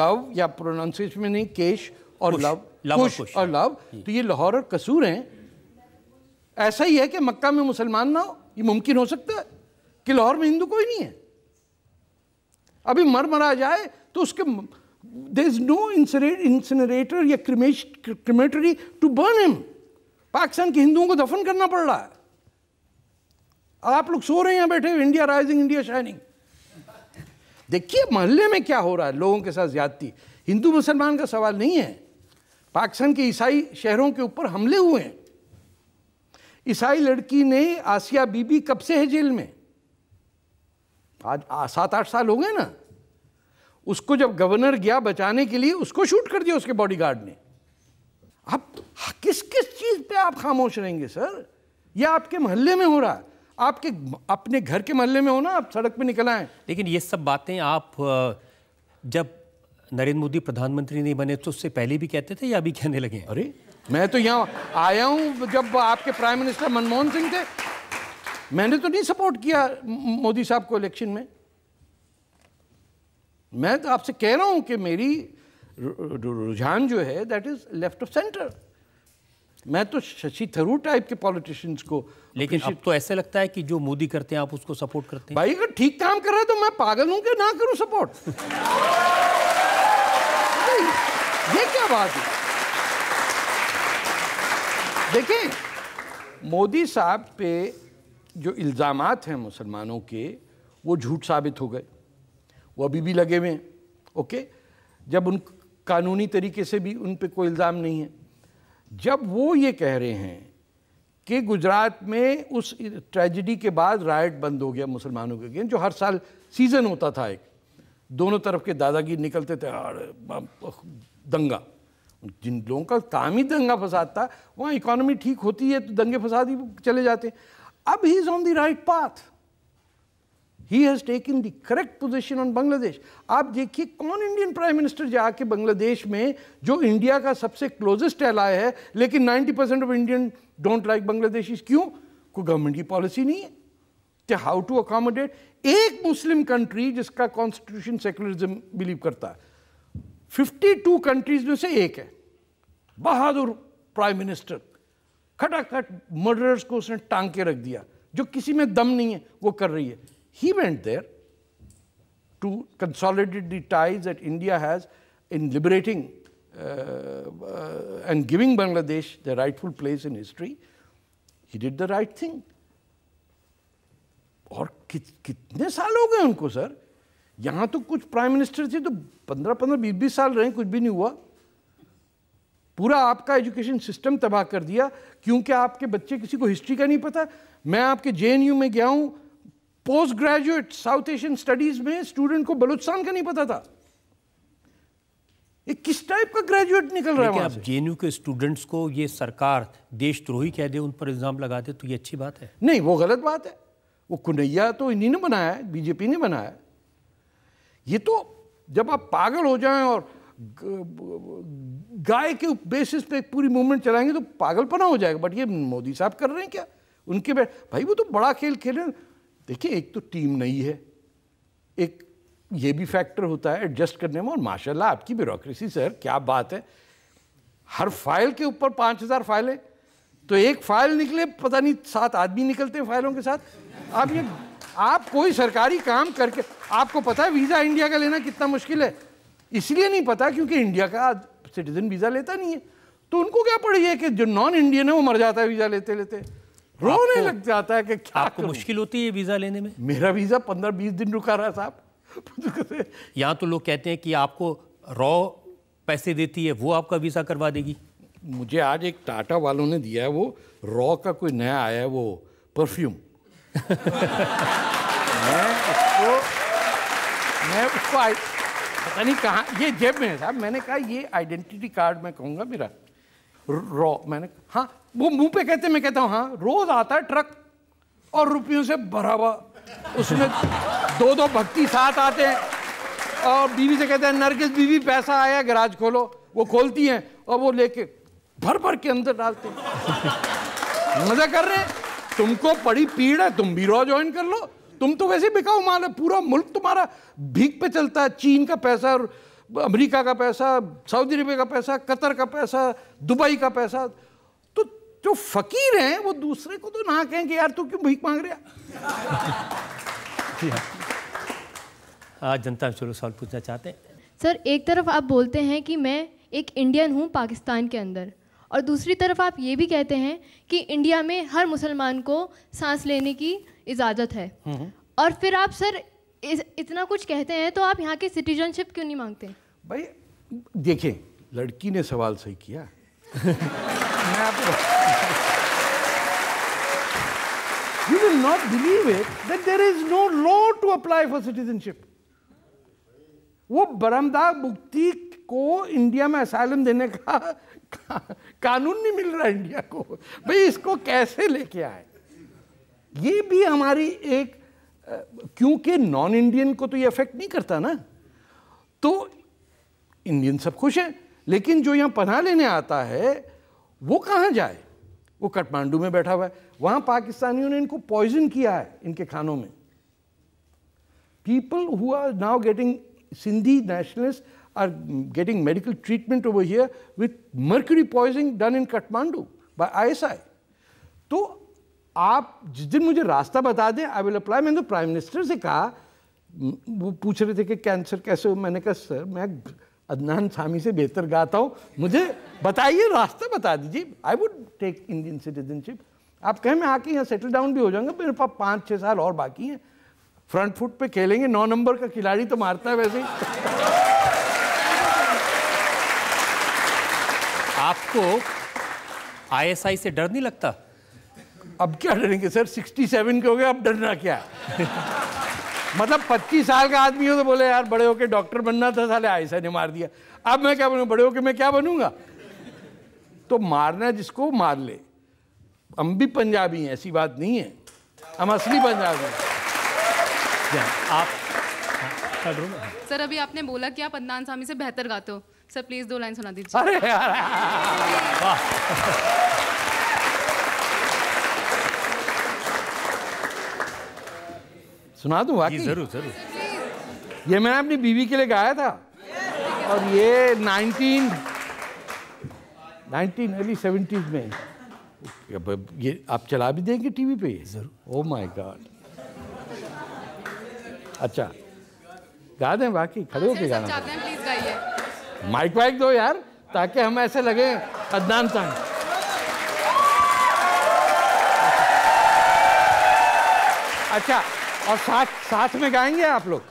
लव या प्रोनाउंसिएशन में नहीं केश और लव लव कुश, और लव तो ये लाहौर और कसूर हैं ऐसा ही है कि मक्का में मुसलमान ना हो ये मुमकिन हो सकता है कि लाहौर में हिंदू कोई नहीं है अभी मर मरा जाए तो उसके there's no incinerator या crematory to burn him. Pakistan के हिंदुओं को दफन करना पड़ रहा है आप लोग सो रहे हैं बैठे इंडिया राइजिंग इंडिया शाइनिंग देखिए मोहल्ले में क्या हो रहा है लोगों के साथ ज्यादती हिंदू मुसलमान का सवाल नहीं है पाकिस्तान के ईसाई शहरों के ऊपर हमले हुए हैं ईसाई लड़की ने आसिया बीबी कब से है जेल में आज सात आठ साल हो गए ना उसको जब गवर्नर गया बचाने के लिए उसको शूट कर दिया उसके बॉडीगार्ड ने आप किस किस चीज़ पे आप खामोश रहेंगे सर यह आपके मोहल्ले में हो रहा है आपके अपने घर के मोहल्ले में हो ना आप सड़क पे निकल आए लेकिन ये सब बातें आप जब नरेंद्र मोदी प्रधानमंत्री नहीं बने तो उससे पहले भी कहते थे या अभी कहने लगे अरे मैं तो यहाँ आया हूँ जब आपके प्राइम मिनिस्टर मनमोहन सिंह थे मैंने तो नहीं सपोर्ट किया मोदी साहब को इलेक्शन में मैं तो आपसे कह रहा हूं कि मेरी रुझान जो है that is left of centre मैं तो शशि थरूर टाइप के पॉलिटिशियंस को लेकिन अब तो ऐसे लगता है कि जो मोदी करते हैं आप उसको सपोर्ट करते हैं भाई अगर ठीक काम कर रहा है तो मैं पागल हूं कि ना करूं सपोर्ट ये क्या बात है देखें मोदी साहब पे जो इल्ज़ाम हैं मुसलमानों के वो झूठ साबित हो गए वो अभी भी लगे हुए हैं ओके जब उन कानूनी तरीके से भी उन पर कोई इल्ज़ाम नहीं है जब वो ये कह रहे हैं कि गुजरात में उस ट्रेजिडी के बाद राइट बंद हो गया मुसलमानों के अगेंस्ट जो हर साल सीज़न होता था एक दोनों तरफ के दादागिर निकलते थे और दंगा जिन लोगों का काम ही दंगा फसाद था वहाँ इकोनॉमी ठीक होती है तो दंगे फसाद ही चले जाते अब he is on the right path he has taken the correct position on Bangladesh आप देखिए कौन इंडियन प्राइम मिनिस्टर जाके बांग्लादेश में जो इंडिया का सबसे क्लोजेस्ट एलाय है लेकिन 90 percent of Indian don't like Bangladesh क्यों कोई गवर्नमेंट की पॉलिसी नहीं है कि हाउ टू अकोमोडेट एक मुस्लिम कंट्री जिसका कॉन्स्टिट्यूशन सेकुलरिज्म बिलीव करता है 52 कंट्रीज में से एक है बहादुर प्राइम मिनिस्टर खटाखट मर्डरर्स को उसने टांग के रख दिया जो किसी में दम नहीं है वो कर रही है He went there to consolidate the ties that India has in liberating uh, uh, and giving Bangladesh the rightful place in history. He did the right thing. और कित, कितने साल हो गए उनको सर यहां तो कुछ प्राइम मिनिस्टर थे तो पंद्रह पंद्रह बीस बीस साल रहे कुछ भी नहीं हुआ पूरा आपका एजुकेशन सिस्टम तबाह कर दिया क्योंकि आपके बच्चे किसी को हिस्ट्री का नहीं पता मैं आपके जेएनयू में गया हूं post graduate South Asian studies में स्टूडेंट को बलूचिस्तान का नहीं पता था ये किस टाइप का ग्रेजुएट निकल रहा है एन यू के स्टूडेंट्स को ये सरकार देशद्रोही कह दे उन पर इल्ज़ाम लगा दे तो ये अच्छी बात है नहीं वो गलत बात है वो कुनैया तो इन्हीं ने बनाया है बीजेपी ने बनाया है ये तो जब आप पागल हो जाएं और गाय के बेसिस पे पूरी मूवमेंट चलाएंगे तो पागलपना हो जाएगा बट ये मोदी साहब कर रहे हैं क्या उनके बैठ भाई वो तो बड़ा खेल खेल रहे हैं देखिए एक तो टीम नहीं है एक ये भी फैक्टर होता है एडजस्ट करने में और माशाल्लाह आपकी ब्यूरोक्रेसी सर क्या बात है हर फाइल के ऊपर पाँच हज़ार फाइलें तो एक फाइल निकले पता नहीं सात आदमी निकलते हैं फाइलों के साथ आप ये आप कोई सरकारी काम करके आपको पता है वीज़ा इंडिया का लेना कितना मुश्किल है इसलिए नहीं पता क्योंकि इंडिया का सिटीज़न वीज़ा लेता नहीं है तो उनको क्या पड़ी है कि जो नॉन इंडियन है वो मर जाता है वीज़ा लेते लेते रोने लग जाता है कि क्या आपको मुश्किल होती है वीज़ा लेने में मेरा वीज़ा पंद्रह बीस दिन रुका रहा साहब यहाँ तो लोग कहते हैं कि आपको रॉ पैसे देती है वो आपका वीज़ा करवा देगी मुझे आज एक टाटा वालों ने दिया है वो रॉ का कोई नया आया है वो परफ्यूम मैं उसको मैं उसको पता नहीं कहाँ ये जेब में है साहब मैंने कहा ये आइडेंटिटी कार्ड मैं कहूँगा मेरा रो मैंने हाँ वो मुंह पे कहते मैं कहता हूँ हाँ रोज आता है ट्रक और रुपयों से भरा हुआ उसमें दो दो भक्ति साथ आते हैं और बीवी से कहते हैं नरगिस बीवी पैसा आया गराज खोलो वो खोलती हैं और वो लेके भर भर के अंदर डालते हैं मजा कर रहे हैं तुमको बड़ी पीड़ है तुम भी रॉ ज्वाइन कर लो तुम तो वैसे बिकाऊ माल है पूरा मुल्क तुम्हारा भीख पे चलता है चीन का पैसा और अमेरिका का पैसा सऊदी अरबिया का पैसा कतर का पैसा दुबई का पैसा तो जो फकीर हैं वो दूसरे को तो ना कहें कि यार तू क्यों भीख मांग रहा हाँ। आज जनता चलो सवाल पूछना चाहते हैं सर एक तरफ आप बोलते हैं कि मैं एक इंडियन हूँ पाकिस्तान के अंदर और दूसरी तरफ आप ये भी कहते हैं कि इंडिया में हर मुसलमान को सांस लेने की इजाज़त है हम्म। और फिर आप सर इतना कुछ कहते हैं तो आप यहाँ के सिटीजनशिप क्यों नहीं मांगते भाई देखिए लड़की ने सवाल सही किया you will not believe it that there is no law to apply for citizenship वो बरमदा मुक्ति को इंडिया में असाइलम देने का, का कानून नहीं मिल रहा इंडिया को भाई इसको कैसे लेके आए ये भी हमारी एक क्योंकि नॉन इंडियन को तो ये अफेक्ट नहीं करता ना तो इंडियन सब खुश हैं लेकिन जो यहाँ पना लेने आता है वो कहाँ जाए वो काठमांडू में बैठा हुआ है वहाँ पाकिस्तानियों ने इनको पॉइजन किया है इनके खानों में people who are now getting Sindhi nationalist are getting medical treatment over here with mercury poisoning done in Kathmandu S I तो आप जिस दिन मुझे रास्ता बता दें आई विल अप्लाई मैंने तो प्राइम मिनिस्टर से कहा वो पूछ रहे थे कि कैंसर कैसे हो मैंने कहा सर मैं अदनान सामी से बेहतर गाता हूँ मुझे बताइए रास्ता बता दीजिए I would take Indian citizenship आप कहें मैं आके यहाँ सेटल डाउन भी हो जाऊँगा मेरे पास पाँच छः साल और बाकी हैं फ्रंट फुट पे खेलेंगे नौ नंबर का खिलाड़ी तो मारता है वैसे ही आपको आईएसआई से डर नहीं लगता अब क्या डरेंगे सर 67 के हो गए अब डरना क्या मतलब 25 साल का आदमी हो तो बोले यार बड़े होके डॉक्टर बनना था साले ऐसा ने मार दिया अब मैं क्या बनूंगा बड़े होके मैं क्या बनूंगा तो मारना जिसको मार ले हम भी पंजाबी हैं ऐसी बात नहीं है हम असली पंजाबी हैं आप हाँ, हाँ, हाँ। सर अभी आपने बोला कि आप अदनान सामी से बेहतर गाते हो सर प्लीज दो लाइन सुना दीजिए अरे यार वाह सुना दूं वाकई जरूर जरूर ये मैंने अपनी बीवी के लिए गाया था और ये 19 नाइनटीन अर्ली सेवेंटीज में ये आप चला भी देंगे टीवी पे ये जरूर ओ माय गॉड अच्छा गा दें बाकी खड़े होके गाना माइक वाइक दो यार ताकि हम ऐसे लगे अदनान सांग अच्छा और साथ साथ में गाएंगे आप लोग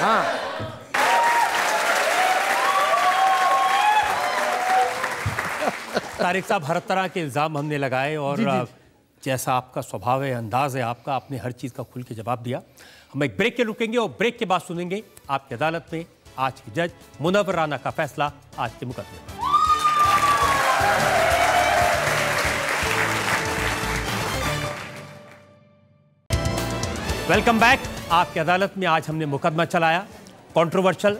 हाँ तारिक साहब हर तरह के इल्ज़ाम हमने लगाए और जी, जी। जैसा आपका स्वभाव है अंदाज है आपका आपने हर चीज़ का खुल के जवाब दिया हम एक ब्रेक के रुकेंगे और ब्रेक के बाद सुनेंगे आपकी अदालत में आज के जज मुनवर राना का फैसला आज के मुकदमे पर वेलकम बैक आपकी अदालत में आज हमने मुकदमा चलाया कंट्रोवर्शियल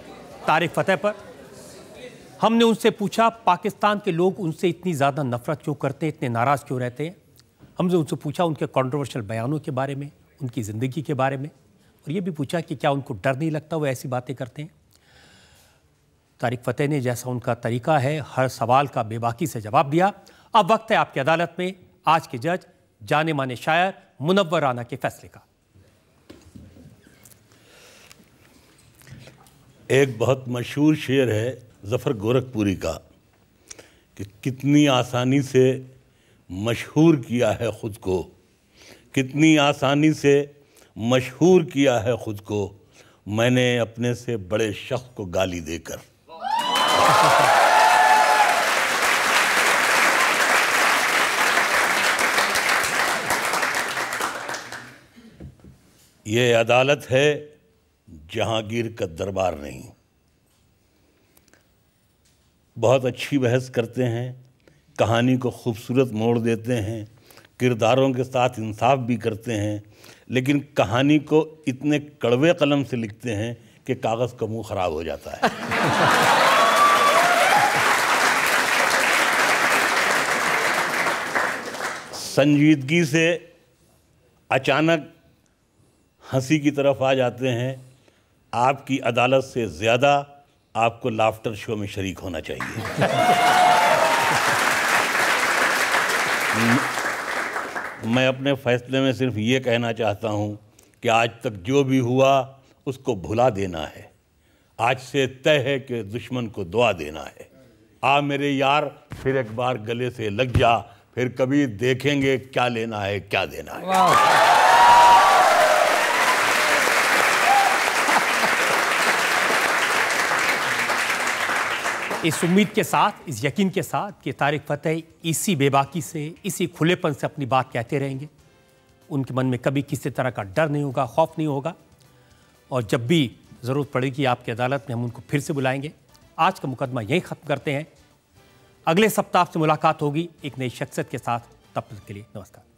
तारिक फतेह पर हमने उनसे पूछा पाकिस्तान के लोग उनसे इतनी ज़्यादा नफरत क्यों करते हैं इतने नाराज़ क्यों रहते हैं हमने उनसे पूछा उनके कंट्रोवर्शियल बयानों के बारे में उनकी ज़िंदगी के बारे में और ये भी पूछा कि क्या उनको डर नहीं लगता वो ऐसी बातें करते हैं तारिक फतेह ने जैसा उनका तरीका है हर सवाल का बेबाकी से जवाब दिया अब वक्त है आपकी अदालत में आज के जज जाने माने शायर मुनव्वर राना के फैसले का एक बहुत मशहूर शेर है ज़फ़र गोरखपुरी का कि कितनी आसानी से मशहूर किया है ख़ुद को कितनी आसानी से मशहूर किया है ख़ुद को मैंने अपने से बड़े शख्स को गाली देकर ये अदालत है जहांगीर का दरबार नहीं बहुत अच्छी बहस करते हैं कहानी को खूबसूरत मोड़ देते हैं किरदारों के साथ इंसाफ भी करते हैं लेकिन कहानी को इतने कड़वे कलम से लिखते हैं कि कागज़ का मुंह ख़राब हो जाता है संजीदगी से अचानक हंसी की तरफ आ जाते हैं आपकी अदालत से ज़्यादा आपको लाफ्टर शो में शरीक होना चाहिए मैं अपने फैसले में सिर्फ ये कहना चाहता हूँ कि आज तक जो भी हुआ उसको भुला देना है आज से तय है कि दुश्मन को दुआ देना है आ मेरे यार फिर एक बार गले से लग जा फिर कभी देखेंगे क्या लेना है क्या देना है इस उम्मीद के साथ इस यकीन के साथ कि तारिक फतेह इसी बेबाकी से इसी खुलेपन से अपनी बात कहते रहेंगे उनके मन में कभी किसी तरह का डर नहीं होगा खौफ नहीं होगा और जब भी ज़रूरत पड़ेगी आपकी अदालत में हम उनको फिर से बुलाएंगे आज का मुकदमा यहीं ख़त्म करते हैं अगले सप्ताह से मुलाकात होगी एक नई शख्सियत के साथ तब तक के लिए नमस्कार